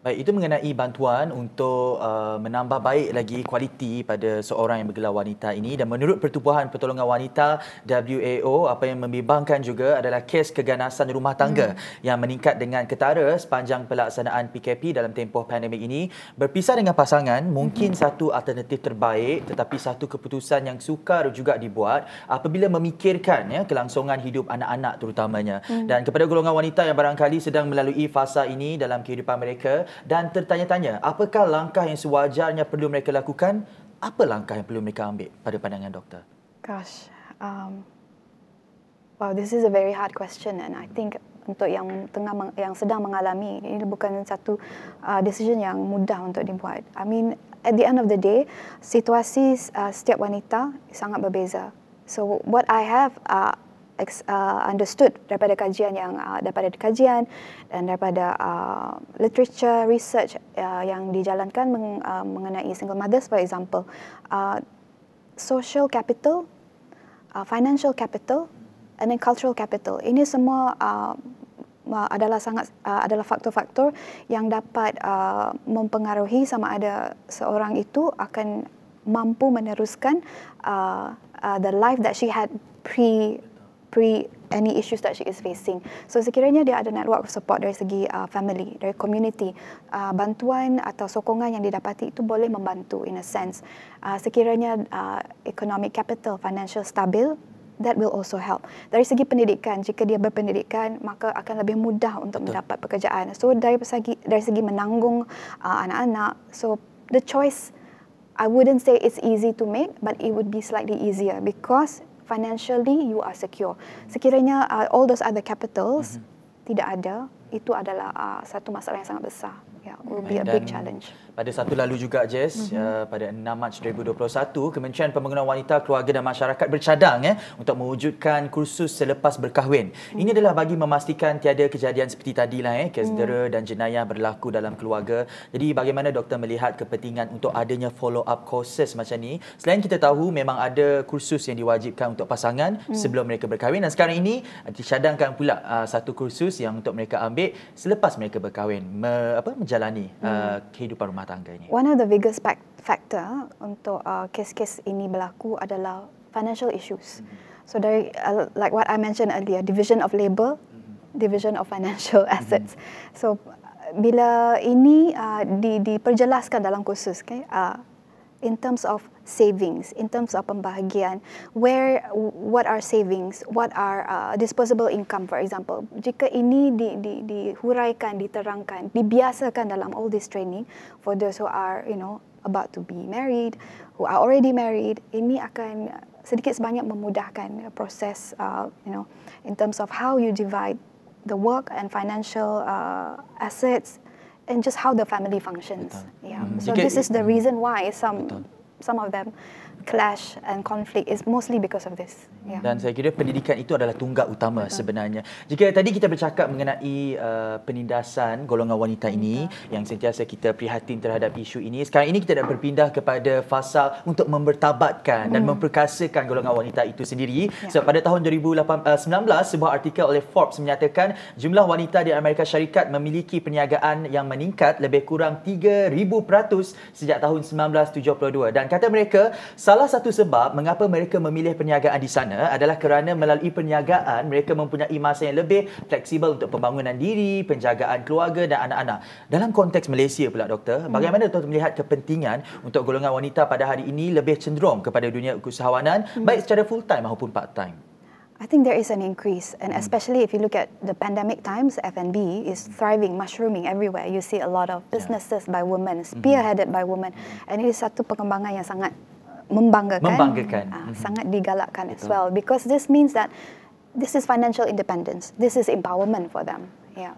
Baik, itu mengenai bantuan untuk uh, menambah baik lagi kualiti pada seorang yang bergelar wanita ini dan menurut Pertubuhan Pertolongan Wanita WAO apa yang membimbangkan juga adalah kes keganasan rumah tangga hmm. yang meningkat dengan ketara sepanjang pelaksanaan PKP dalam tempoh pandemik ini berpisah dengan pasangan mungkin hmm. satu alternatif terbaik tetapi satu keputusan yang sukar juga dibuat apabila memikirkan ya kelangsungan hidup anak-anak terutamanya hmm. dan kepada golongan wanita yang barangkali sedang melalui fasa ini dalam kehidupan mereka dan tertanya-tanya apakah langkah yang sewajarnya perlu mereka lakukan? Apa langkah yang perlu mereka ambil pada pandangan doktor? Gosh, um, wow, this is a very hard question and I think untuk yang tengah yang sedang mengalami ini bukan satu uh, decision yang mudah untuk dibuat. I mean, at the end of the day, situasi uh, setiap wanita sangat berbeza. So what I have uh, ex, uh, understood daripada kajian yang uh, daripada kajian dan daripada uh, literature research uh, yang dijalankan meng, uh, mengenai single mothers for example uh, social capital uh, financial capital and then cultural capital ini semua uh, adalah sangat uh, adalah faktor-faktor yang dapat uh, mempengaruhi sama ada seorang itu akan mampu meneruskan uh, uh, the life that she had pre pre any issues that she is facing. So sekiranya dia ada network of support dari segi uh, family, dari community, uh, bantuan atau sokongan yang didapati itu boleh membantu in a sense. Uh, sekiranya uh, economic capital, financial stabil, that will also help. Dari segi pendidikan, jika dia berpendidikan, maka akan lebih mudah untuk Betul. mendapat pekerjaan. So dari segi dari segi menanggung uh, anak-anak, so the choice I wouldn't say it's easy to make, but it would be slightly easier because financially you are secure. Sekiranya uh, all those other capitals mm-hmm. tidak ada, itu adalah uh, satu masalah yang sangat besar. Yeah, will be a big challenge. Pada satu lalu juga Jess, mm-hmm. uh, pada 6 Mac 2021, Kementerian Pembangunan Wanita, Keluarga dan Masyarakat bercadang eh untuk mewujudkan kursus selepas berkahwin. Mm-hmm. Ini adalah bagi memastikan tiada kejadian seperti tadilah eh ya, kes dera mm-hmm. dan jenayah berlaku dalam keluarga. Jadi bagaimana doktor melihat kepentingan untuk adanya follow up courses macam ni? Selain kita tahu memang ada kursus yang diwajibkan untuk pasangan mm-hmm. sebelum mereka berkahwin dan sekarang ini eh, dicadangkan pula uh, satu kursus yang untuk mereka ambil selepas mereka berkahwin me, apa menjalani mm-hmm. uh, kehidupan rumah rumah tangga ini? One of the biggest pack factor untuk uh, kes-kes uh, ini berlaku adalah financial issues. Mm -hmm. So dari uh, like what I mentioned earlier, division of labour, mm -hmm. division of financial assets. Mm -hmm. So bila ini uh, di, diperjelaskan dalam kursus, okay, uh, in terms of savings, in terms of pembahagian, where what are savings, what are uh, disposable income, for example. Jika ini di, di, dihuraikan, diterangkan, dibiasakan dalam all this training for those who are, you know, about to be married, who are already married, ini akan sedikit sebanyak memudahkan proses, uh, you know, in terms of how you divide the work and financial uh, assets and just how the family functions. Yeah. Mm. So this is the reason why some some of them clash and conflict is mostly because of this. Yeah. Dan saya kira pendidikan itu adalah tunggak utama Betul. sebenarnya. Jika tadi kita bercakap mengenai uh, penindasan golongan wanita ini Betul. yang sentiasa kita prihatin terhadap isu ini, sekarang ini kita dah berpindah kepada fasa untuk mempertabatkan dan hmm. memperkasakan golongan wanita itu sendiri. Yeah. So, pada tahun 2019, uh, sebuah artikel oleh Forbes menyatakan jumlah wanita di Amerika Syarikat memiliki perniagaan yang meningkat lebih kurang 3,000% sejak tahun 1972. Dan kata mereka, Salah satu sebab mengapa mereka memilih perniagaan di sana adalah kerana melalui perniagaan mereka mempunyai masa yang lebih fleksibel untuk pembangunan diri, penjagaan keluarga dan anak-anak. Dalam konteks Malaysia pula doktor, hmm. bagaimana doktor melihat kepentingan untuk golongan wanita pada hari ini lebih cenderung kepada dunia keusahawanan hmm. baik secara full time maupun part time? I think there is an increase and mm. especially if you look at the pandemic times F&B is hmm. thriving mushrooming everywhere you see a lot of businesses yeah. by women hmm. spearheaded mm-hmm. by women and it is satu perkembangan yang sangat membanggakan, membanggakan. Uh, mm-hmm. sangat digalakkan Betul. as well because this means that this is financial independence this is empowerment for them yeah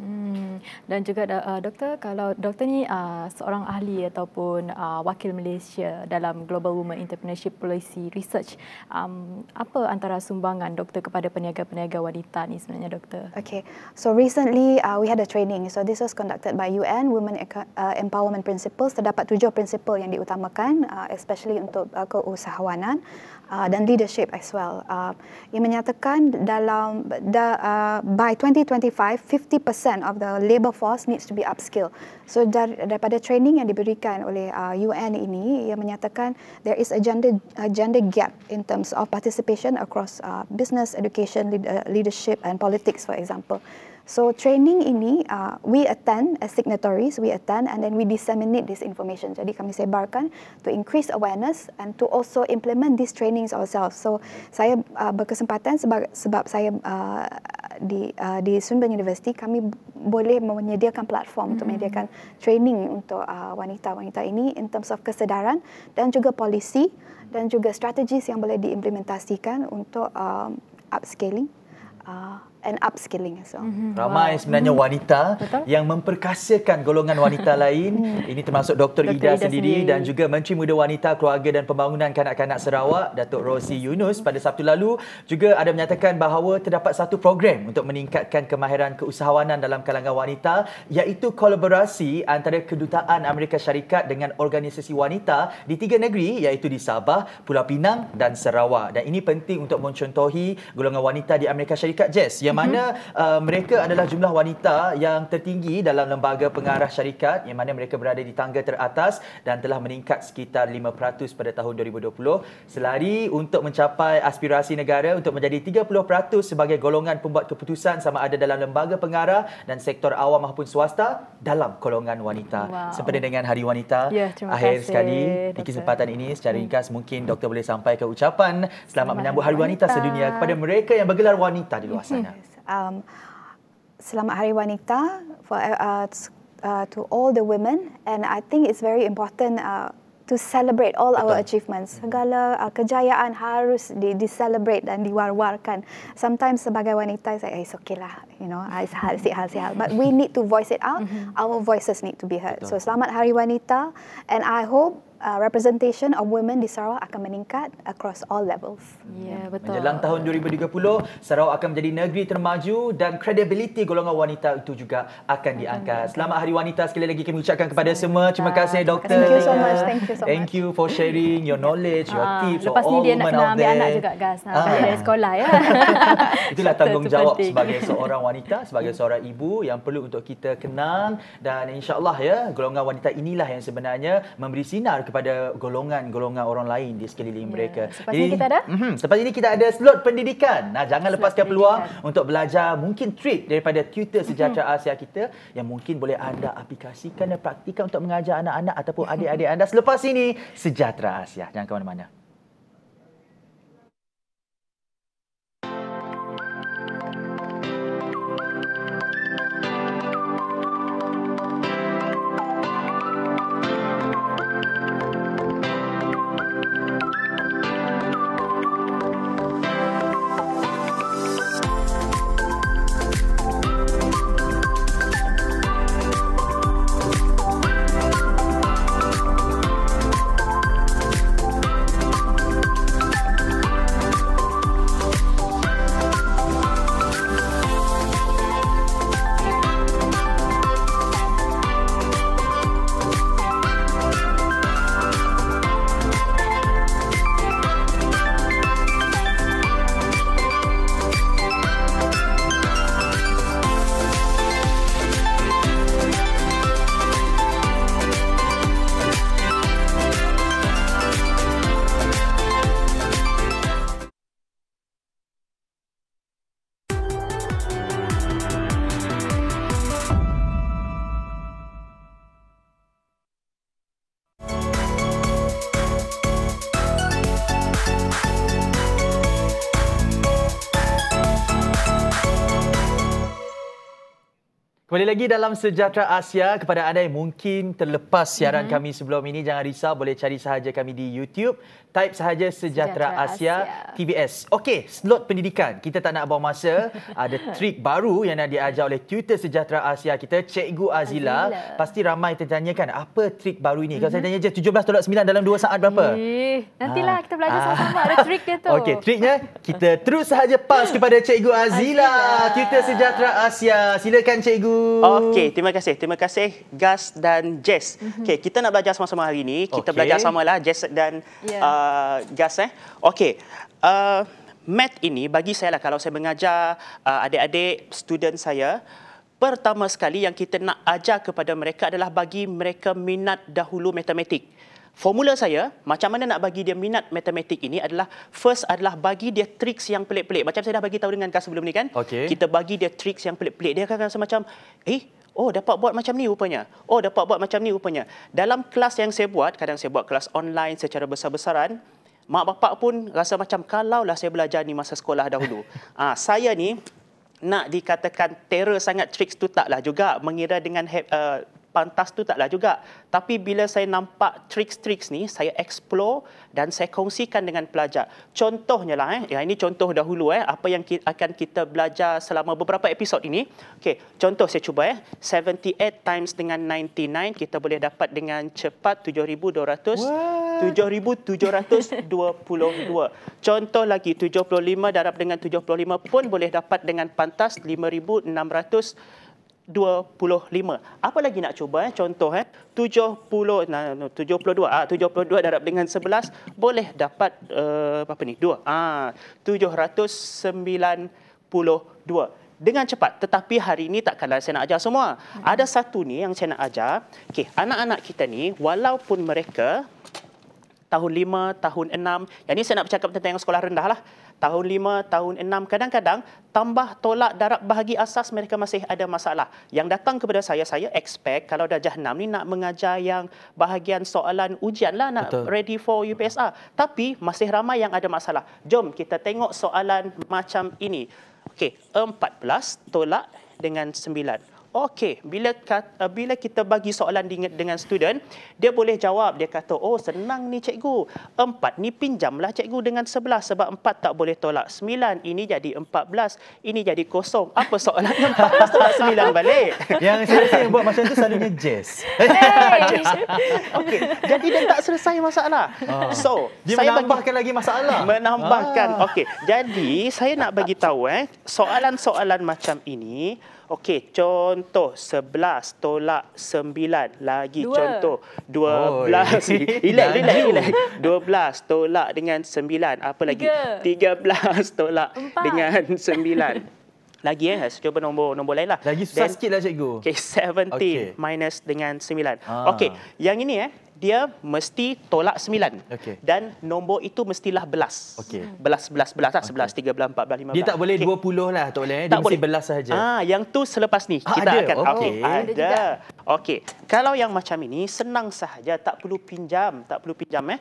Hmm. Dan juga uh, doktor, kalau doktor ni uh, seorang ahli ataupun uh, wakil Malaysia dalam Global Women Entrepreneurship Policy Research, um, apa antara sumbangan doktor kepada peniaga-peniaga wanita ni sebenarnya doktor? Okay, so recently uh, we had a training. So this was conducted by UN Women uh, Empowerment Principles. Terdapat tujuh prinsip yang diutamakan, uh, especially untuk uh, keusahawanan uh, dan leadership as well. Uh, ia menyatakan dalam the, uh, by 2025, 50% of the labour force needs to be upskilled. So dar, daripada training yang diberikan oleh uh, UN ini, ia menyatakan there is a gender a gender gap in terms of participation across uh, business, education, leader, uh, leadership and politics, for example. So training ini, uh, we attend as signatories, we attend and then we disseminate this information. Jadi kami sebarkan to increase awareness and to also implement these trainings ourselves. So saya uh, berkesempatan sebab, sebab saya uh, di, uh, di Sunban University, kami boleh menyediakan platform mm-hmm. untuk hmm. menyediakan training untuk uh, wanita-wanita ini in terms of kesedaran dan juga polisi dan juga strategis yang boleh diimplementasikan untuk uh, upscaling uh, and upskilling as Mm-hmm. Ramai wow. sebenarnya mm-hmm. wanita Betul? yang memperkasakan golongan wanita lain. Mm. Ini termasuk Dr. Dr. Ida, Ida sendiri, sendiri dan juga Menteri Muda Wanita, Keluarga dan Pembangunan Kanak-kanak Sarawak, Datuk Rosie Yunus pada Sabtu lalu juga ada menyatakan bahawa terdapat satu program untuk meningkatkan kemahiran keusahawanan dalam kalangan wanita iaitu kolaborasi antara kedutaan Amerika Syarikat dengan organisasi wanita di tiga negeri iaitu di Sabah, Pulau Pinang dan Sarawak. Dan ini penting untuk mencontohi golongan wanita di Amerika Syarikat, Jess yang mhm. mana uh, mereka adalah jumlah wanita yang tertinggi dalam lembaga pengarah syarikat yang mana mereka berada di tangga teratas dan telah meningkat sekitar 5% pada tahun 2020 selari untuk mencapai aspirasi negara untuk menjadi 30% sebagai golongan pembuat keputusan sama ada dalam lembaga pengarah dan sektor awam maupun swasta dalam golongan wanita wow. seperti dengan Hari Wanita ya, akhir kasih, sekali di kesempatan ini secara hmm. ringkas mungkin doktor boleh sampaikan ucapan selamat, selamat menyambut Hari Wanita, wanita sedunia kepada mereka yang bergelar wanita di luar hmm. sana um, Selamat Hari Wanita for uh, uh, uh, to all the women, and I think it's very important uh, to celebrate all Betul. our achievements. Segala uh, kejayaan harus di, di celebrate dan diwar-warkan. Sometimes sebagai wanita, saya eh, it's okay lah, you know, ah, it's hal hal sihal hal. But we need to voice it out. Mm-hmm. Our voices need to be heard. Betul. So Selamat Hari Wanita, and I hope uh, representation of women di Sarawak akan meningkat across all levels. Ya, yeah, betul. Menjelang tahun 2030, Sarawak akan menjadi negeri termaju dan credibility golongan wanita itu juga akan diangkat. Mm-hmm. Selamat Hari Wanita sekali lagi kami ucapkan kepada semua. Terima kasih doktor. Thank you so much. Thank you so much. Thank you for sharing your knowledge, your ah, tips. Lepas ni dia nak kena ambil anak juga gas nak ah. dari sekolah ya. Itulah tanggungjawab sebagai seorang wanita, sebagai ya. seorang ibu yang perlu untuk kita kenal dan insyaallah ya golongan wanita inilah yang sebenarnya memberi sinar kepada golongan-golongan orang lain di sekeliling yeah. mereka. Selepas Jadi, ini kita ada? Mm-hmm, selepas ini kita ada slot pendidikan. Nah, jangan slot lepaskan pendidikan. peluang untuk belajar mungkin trik daripada tutor sejahtera mm-hmm. Asia kita yang mungkin boleh anda aplikasikan dan praktikan untuk mengajar anak-anak ataupun adik-adik anda selepas ini sejahtera Asia. Jangan ke mana-mana. Kembali lagi dalam Sejahtera Asia kepada anda yang mungkin terlepas siaran mm-hmm. kami sebelum ini jangan risau boleh cari sahaja kami di YouTube type sahaja Sejahtera, Sejahtera Asia, Asia TBS. Okey, slot pendidikan. Kita tak nak buang masa. Ada trik baru yang nak diajar oleh tutor Sejahtera Asia kita Cikgu Azila. Azila. Pasti ramai tertanya kan apa trik baru ini? Mm-hmm. Kalau saya mhm. tanya je 17 tolak 9 dalam 2 saat berapa? Eh, nantilah ha. kita belajar ha. sama-sama ada trik dia tu. Okey, triknya kita terus sahaja pas kepada Cikgu Azila, Azila. tutor Sejahtera Asia. Silakan Cikgu Okey, terima kasih. Terima kasih Gas dan Jess. Mhm. Okey, kita nak belajar sama-sama hari ini. Kita okay. belajar lah Jess dan yeah. uh, Gas eh. Okey. Uh, math ini bagi saya lah kalau saya mengajar uh, adik-adik student saya, pertama sekali yang kita nak ajar kepada mereka adalah bagi mereka minat dahulu matematik. Mm. Formula saya, macam mana nak bagi dia minat matematik ini adalah first adalah bagi dia tricks yang pelik-pelik. Macam saya dah bagi tahu dengan kau sebelum ni kan. Okay. Kita bagi dia tricks yang pelik-pelik. Dia akan rasa macam, eh, oh dapat buat macam ni rupanya. Oh dapat buat macam ni rupanya. Dalam kelas yang saya buat, kadang saya buat kelas online secara besar-besaran, mak bapak pun rasa macam kalaulah saya belajar ni masa sekolah dahulu. ah, ha, saya ni nak dikatakan terror sangat tricks tu taklah juga mengira dengan uh, pantas tu taklah juga. Tapi bila saya nampak trik-trik ni, saya explore dan saya kongsikan dengan pelajar. Contohnya lah, eh. ya, ini contoh dahulu eh. apa yang ki- akan kita belajar selama beberapa episod ini. Okey, contoh saya cuba eh. 78 times dengan 99 kita boleh dapat dengan cepat 7200 7722. Contoh lagi 75 darab dengan 75 pun boleh dapat dengan pantas 5600 25. Apa lagi nak cuba? Eh? Contoh, eh? 70, 72 ah, 72 darab dengan 11 boleh dapat uh, apa ni? 2. Ah, 792. Dengan cepat. Tetapi hari ini takkanlah saya nak ajar semua. Ada satu ni yang saya nak ajar. Okay, anak-anak kita ni walaupun mereka tahun 5, tahun 6. Yang ni saya nak bercakap tentang yang sekolah rendah lah tahun lima, tahun enam, kadang-kadang tambah tolak darab bahagi asas mereka masih ada masalah. Yang datang kepada saya, saya expect kalau darjah 6 ni nak mengajar yang bahagian soalan ujian lah nak Betul. ready for UPSR. Tapi masih ramai yang ada masalah. Jom kita tengok soalan macam ini. Okey, 14 tolak dengan 9. Okey, bila kata, eh, bila kita bagi soalan dengan student, dia boleh jawab. Dia kata, oh senang ni cikgu. Empat ni pinjamlah cikgu dengan sebelah sebab empat tak boleh tolak. Sembilan, ini jadi empat belas. Ini jadi kosong. Apa soalan yang empat belas tolak sembilan balik? Yang saya yang buat macam tu selalunya jazz. Hey. Okey, jadi dia tak selesai masalah. Ah. So, dia saya menambahkan bagi, lagi masalah. Menambahkan. Ah. Okey, jadi saya nak bagi tahu eh, soalan-soalan macam ini, Okey, contoh 11 tolak 9 lagi dua. contoh 12. Dua relax, relax, relax. 12 tolak dengan 9 apa lagi? Tiga. 13 tolak Empat. dengan 9. Lagi eh, saya cuba nombor nombor lain lah. Lagi susah Then, sikit lah cikgu. Okay, 17 okay. minus dengan 9. Ah. Okay, yang ini eh, dia mesti tolak sembilan. Okay. Dan nombor itu mestilah belas. Okay. Belas, belas, belas lah. Sebelas, tiga belas, empat belas, lima belas. Dia tak boleh dua okay. puluh lah, tak boleh. Eh? Dia tak mesti boleh. belas sahaja. Ah, yang tu selepas ni. Ha, kita ada. akan. Oh, okay. Okay. Ada. Okey. Kalau yang macam ini, senang sahaja. Tak perlu pinjam. Tak perlu pinjam eh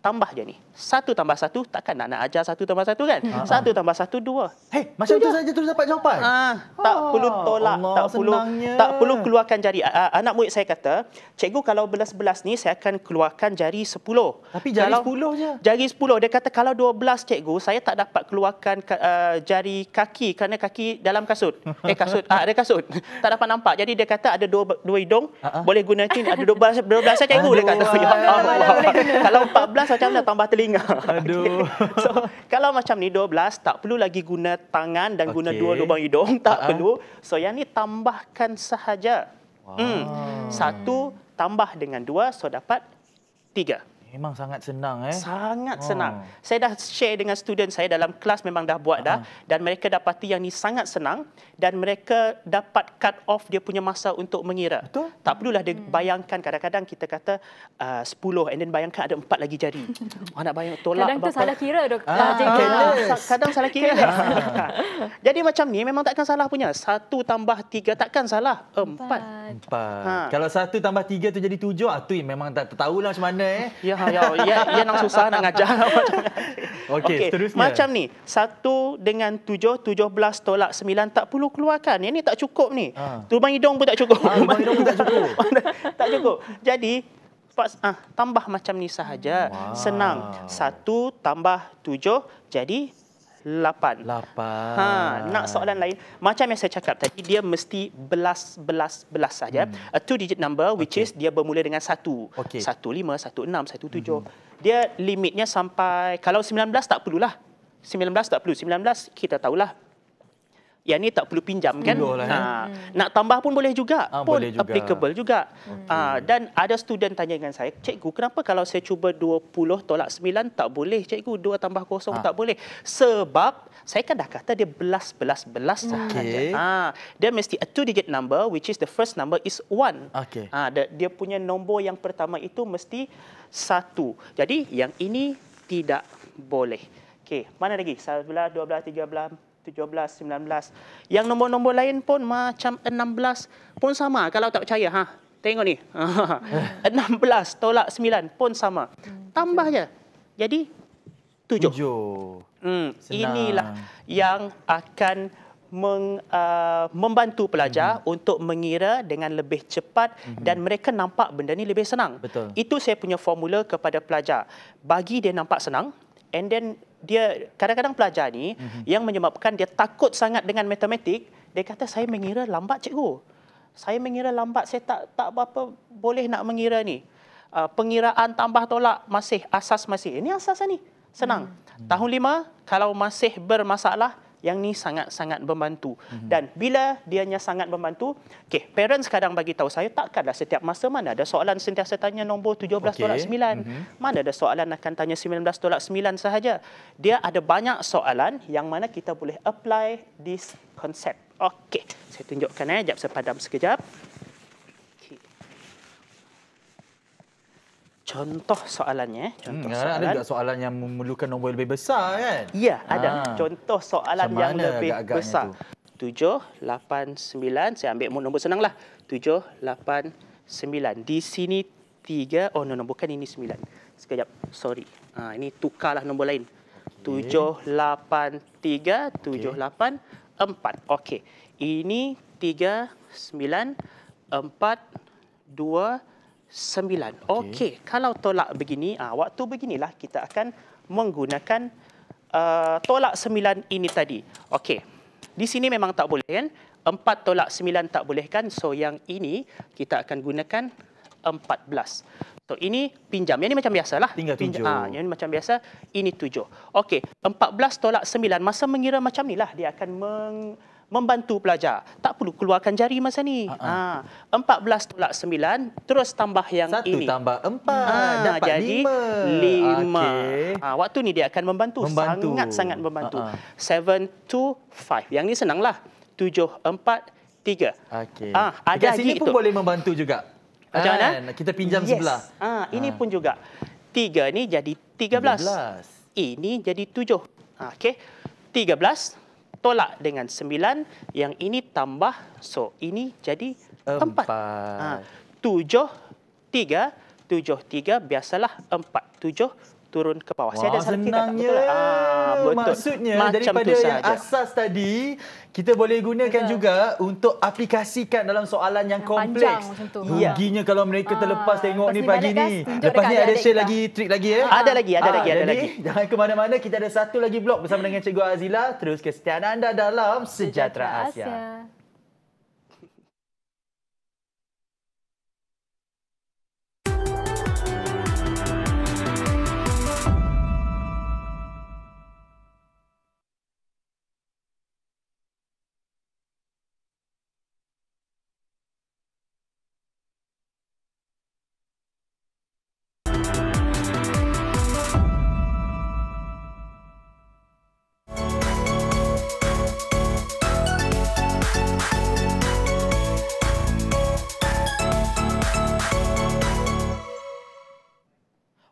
tambah je ni. Satu tambah satu, takkan nak, nak ajar satu tambah satu kan? Hmm. Satu tambah satu, dua. Hei, macam tu saja terus dapat jawapan? Ah, tak ah, perlu tolak. Allah, tak perlu Tak perlu keluarkan jari. Ah, anak murid saya kata, cikgu kalau belas-belas ni, saya akan keluarkan jari sepuluh. Tapi jari sepuluh je? Jari sepuluh. Dia kata kalau dua belas cikgu, saya tak dapat keluarkan uh, jari kaki kerana kaki dalam kasut. Eh, kasut. ah, ada kasut. tak dapat nampak. Jadi dia kata ada dua, dua hidung, ah, ah. boleh gunakan ada dua belas, dua belas cikgu. Aduh, dia kata, ya Allah. Kalau empat belas, so macam nak tambah telinga. Aduh. Okay. So kalau macam ni 12 tak perlu lagi guna tangan dan okay. guna dua lubang hidung, tak uh-huh. perlu. So yang ni tambahkan sahaja. Hmm. Wow. Hmm. Satu tambah dengan dua so dapat tiga. Memang sangat senang eh. Sangat oh. senang. Saya dah share dengan student saya dalam kelas memang dah buat dah uh-huh. dan mereka dapati yang ni sangat senang dan mereka dapat cut off dia punya masa untuk mengira. Betul. Tak perlulah dia bayangkan kadang-kadang kita kata ah, uh, 10 and then bayangkan ada empat lagi jari. Oh nak bayang tolak Kadang tu salah kira doktor. Ah. Ah. ah kadang salah kira. Jadi macam ni memang takkan salah punya. Satu tambah tiga takkan salah. Empat. Empat. Empat. Ha. Kalau satu tambah tiga tu jadi tujuh, ah, tu memang tak tahulah macam mana. Eh. Ya, ya, ya, ya, ya nak susah nak ngajar. Okey, okay. seterusnya. Macam ni, satu dengan tujuh, tujuh belas tolak sembilan, tak perlu keluarkan. Yang ni tak cukup ni. Ha. Tumang hidung pun tak cukup. Ha, tumang hidung pun tak cukup. tak cukup. Jadi, pas ah, tambah macam ni sahaja. Wow. Senang. Satu tambah tujuh, jadi lapan. Lapan. Ha, nak soalan lain. Macam yang saya cakap tadi, dia mesti belas, belas, belas saja. Hmm. A two-digit number which is dia bermula dengan satu. Okay. Satu lima, satu enam, satu tujuh. Hmm. Dia limitnya sampai, kalau sembilan belas tak perlulah. belas tak perlu. Sembilan belas kita tahulah yang ni tak perlu pinjam kan lah, ha. Eh. hmm. nak tambah pun boleh juga ha, pun boleh juga. applicable juga okay. ha. Ah, dan ada student tanya dengan saya cikgu kenapa kalau saya cuba 20 tolak 9 tak boleh cikgu 2 tambah kosong ha. tak boleh sebab saya kan dah kata dia belas belas belas okay. sahaja ha. dia mesti a two digit number which is the first number is one. okay. ha. dia, dia punya nombor yang pertama itu mesti satu. jadi yang ini tidak boleh Okay, mana lagi? 11, 12, 13, 17, 19. Yang nombor-nombor lain pun macam 16 pun sama. Kalau tak percaya, ha? tengok ni. 16 tolak 9 pun sama. Tambah je. Jadi, 7. 7. Hmm, inilah yang akan meng, uh, membantu pelajar hmm. untuk mengira dengan lebih cepat hmm. dan mereka nampak benda ni lebih senang. Betul. Itu saya punya formula kepada pelajar. Bagi dia nampak senang, and then dia kadang-kadang pelajar ni mm-hmm. yang menyebabkan dia takut sangat dengan matematik dia kata saya mengira lambat cikgu saya mengira lambat saya tak tak apa boleh nak mengira ni uh, pengiraan tambah tolak masih asas masih ini asas ni senang mm-hmm. tahun lima kalau masih bermasalah yang ni sangat-sangat membantu. Mm-hmm. Dan bila dia dianya sangat membantu, okay, parents kadang bagi tahu saya takkanlah setiap masa mana ada soalan sentiasa tanya nombor 17.9. Okay. Mm-hmm. Mana ada soalan akan tanya tolak 19.9 sahaja. Dia ada banyak soalan yang mana kita boleh apply this concept. Okey, saya tunjukkan eh, jap saya sekejap. contoh soalannya eh? contoh hmm, soalan. ada juga soalan yang memerlukan nombor lebih besar kan ya ada ah. contoh soalan yang lebih agak besar tu? 7 8 9 saya ambil nombor senang lah 7 8 9 di sini 3 oh no, no bukan ini 9 sekejap sorry ha, ini tukarlah nombor lain okay. 7 8 3 7 okay. 8 4 okey ini tiga sembilan empat dua sembilan. Okey, okay. kalau tolak begini, ah, waktu beginilah kita akan menggunakan uh, tolak sembilan ini tadi. Okey, di sini memang tak boleh kan? Empat tolak sembilan tak boleh kan? So, yang ini kita akan gunakan empat belas. So, ini pinjam. Yang ini macam biasalah. Tinggal tujuh. Ha, yang ini macam biasa, ini tujuh. Okey, empat belas tolak sembilan. Masa mengira macam ni lah. dia akan meng membantu pelajar. Tak perlu keluarkan jari masa ni. Ha, 14 ha. ha, tolak 9, terus tambah yang Satu ini. Satu tambah 4, ha, dapat jadi 5. 5. Okay. Ha, waktu ni dia akan membantu. Sangat-sangat membantu. 7, 2, 5. Yang ni senanglah. 7, 4, 3. Okay. Ha, ada Dekat sini pun boleh membantu juga. Macam mana? Kan? Kita pinjam yes. sebelah. Ha, ini ha. pun juga. 3 ni jadi 13. 13. Ini jadi 7. Ha, okay. 13 tolak dengan sembilan yang ini tambah so ini jadi 4 ha 7 3 7 3 biasalah empat tujuh turun ke bawah. Wah, saya ada senangnya. Lah. Ah, betul. Maksudnya Macam daripada yang asas tadi kita boleh gunakan betul. juga untuk aplikasikan dalam soalan yang, yang kompleks. Ruginya kalau mereka ah, terlepas tengok ni pagi ni. Lepas ni ada share lagi trik lagi ya. Ah, ada lagi, ada ah, lagi, ada jadi, lagi. Jangan ke mana-mana kita ada satu lagi blog bersama dengan Cikgu Azila terus kesetiaan anda dalam Sejahtera, Sejahtera Asia.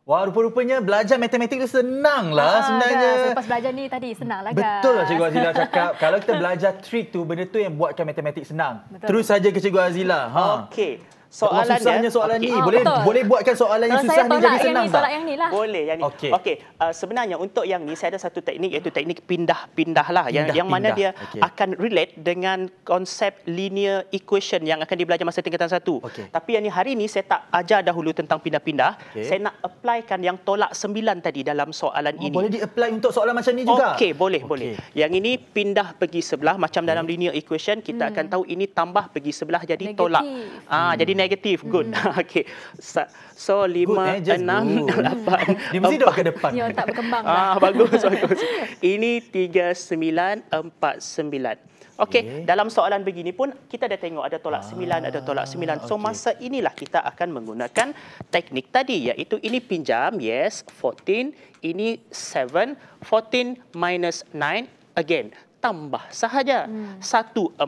Wah, rupa-rupanya belajar matematik tu senang lah ah, sebenarnya. Dah. Selepas belajar ni tadi, senang lah Betul lah Cikgu Azila cakap. Kalau kita belajar trik tu, benda tu yang buatkan matematik senang. Betul. Terus saja ke Cikgu Azila. Ha. Okey soalan dia. Susahnya soalan okay. ni. Oh, boleh betul. boleh buatkan soalan yang susah saya ni jadi senang ni, tak? yang ni lah. Boleh yang ni. Okey. Okay. Uh, sebenarnya untuk yang ni saya ada satu teknik iaitu teknik pindah-pindah lah. Pindah, yang, mana pindah. dia okay. akan relate dengan konsep linear equation yang akan dibelajar masa tingkatan satu. Okay. Tapi yang ni hari ni saya tak ajar dahulu tentang pindah-pindah. Okay. Saya nak applykan yang tolak sembilan tadi dalam soalan oh, ini. Boleh di-apply untuk soalan macam ni juga? Okey, boleh, okay. boleh. Yang ini pindah pergi sebelah macam okay. dalam linear equation. Kita hmm. akan tahu ini tambah pergi sebelah jadi Negative. tolak. Hmm. Ah, jadi negatif good hmm. okey so, so good, eh, lima eh, enam lapan dia mesti dok ke depan yang tak berkembang ah lah. bagus bagus ini tiga sembilan empat sembilan Okey, okay. dalam soalan begini pun kita dah tengok ada tolak ah, sembilan, ah, ada tolak sembilan. So okay. masa inilah kita akan menggunakan teknik tadi iaitu ini pinjam, yes, 14, ini 7, 14 minus 9, again, tambah sahaja. Hmm. 1, 4, 5.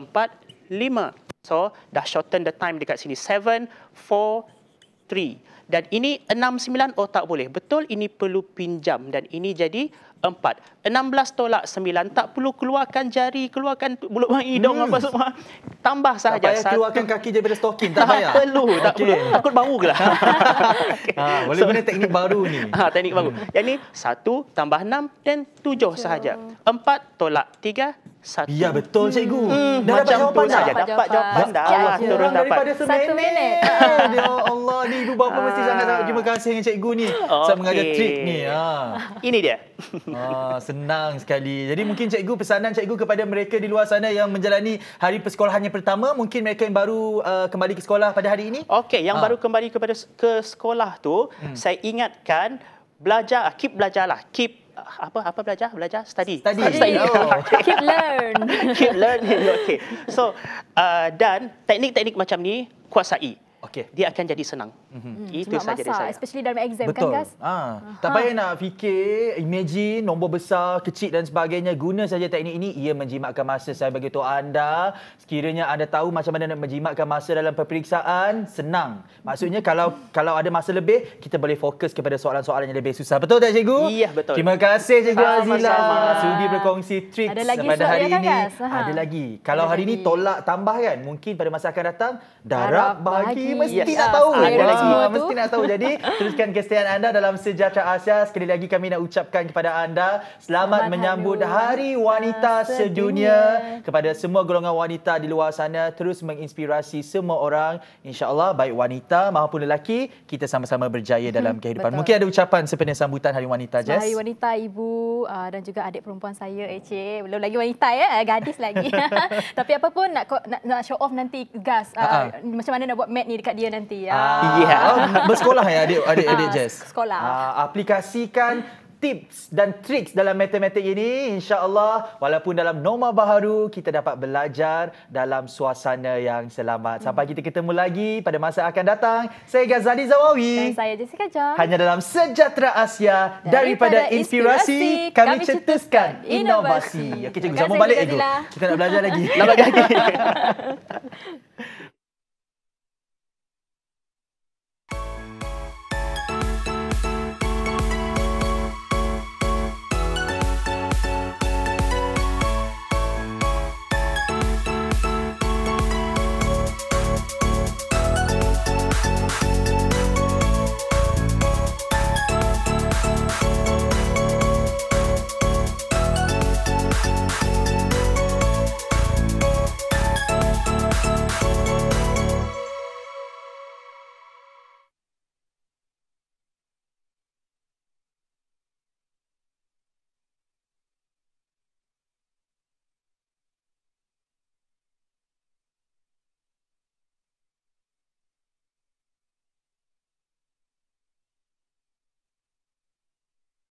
So, dah shorten the time dekat sini. 7, 4, 3. Dan ini 6, 9, oh tak boleh. Betul, ini perlu pinjam. Dan ini jadi 4. 16 tolak 9. Tak perlu keluarkan jari, keluarkan mulut bang hidung hmm. apa semua tambah sahaja. Tak payah keluarkan kaki daripada stocking, tak payah. perlu, tak perlu. Takut bau ke lah. okay. ha, ah, boleh so, teknik baru ni. Ha, teknik baru. Hmm. Yang ni, satu tambah enam dan tujuh sahaja. Empat tolak tiga, satu. Ya betul cikgu. Hmm, dah dapat jawapan dah. Dapat, jawapan dah. Ya, Allah turun dapat. Daripada satu minit. ya Allah ni ibu bapa mesti sangat sangat terima kasih dengan cikgu ni. Okay. Saya mengajar trik ni. Ha. Ini dia. ha, senang sekali. Jadi mungkin cikgu pesanan cikgu kepada mereka di luar sana yang menjalani hari persekolahannya pertama mungkin mereka yang baru uh, kembali ke sekolah pada hari ini? Okey, yang ha. baru kembali kepada ke sekolah tu, hmm. saya ingatkan belajar keep belajarlah. Keep apa apa belajar? Belajar study. Study. study. study. Oh. keep learn. keep learn. Okey. So, uh, dan teknik-teknik macam ni kuasai. Uh, Okey, dia akan jadi senang. Mm-hmm. Itu saja dari saya. Especially dalam exam kan, Betul. kan, Gas? Ha. Tak payah nak fikir, imagine nombor besar, kecil dan sebagainya. Guna saja teknik ini, ia menjimatkan masa. Saya bagi beritahu anda, sekiranya anda tahu macam mana nak menjimatkan masa dalam peperiksaan, senang. Maksudnya, kalau kalau ada masa lebih, kita boleh fokus kepada soalan-soalan yang lebih susah. Betul tak, Cikgu? Ya, betul. Terima kasih, Cikgu Sama-sama. Azila. Sudi berkongsi trik pada hari ya, kan, ini. Ada lagi. Kalau hari ini tolak tambah kan, mungkin pada masa akan datang, darab bagi. bagi mesti yes. nak tahu. Ada lagi. Semua mesti nak tahu. Jadi, teruskan kesetiaan anda dalam Sejahtera Asia. Sekali lagi kami nak ucapkan kepada anda selamat, selamat menyambut hadu. Hari Wanita Sedunia. Sedunia kepada semua golongan wanita di luar sana terus menginspirasi semua orang. InsyaAllah baik wanita maupun lelaki kita sama-sama berjaya hmm, dalam kehidupan. Betul. Mungkin ada ucapan sepenuh sambutan Hari Wanita, Jess. Hari Wanita, Ibu uh, dan juga adik perempuan saya, Ece. Belum lagi wanita ya, eh, gadis lagi. Tapi apa pun nak, nak, nak show off nanti gas. Uh, uh-huh. Macam mana nak buat mat ni kat dia nanti. Ya. Uh, yeah. Oh, bersekolah ya adik adik, adik uh, Jess. Sekolah. Uh, aplikasikan tips dan tricks dalam matematik ini insyaallah walaupun dalam norma baharu kita dapat belajar dalam suasana yang selamat hmm. sampai kita ketemu lagi pada masa akan datang saya Ghazali Zawawi dan saya Jessica John hanya dalam sejahtera Asia daripada, daripada inspirasi kami, kami cetuskan inovasi okey cikgu jangan balik itu kita nak belajar lagi lambat lagi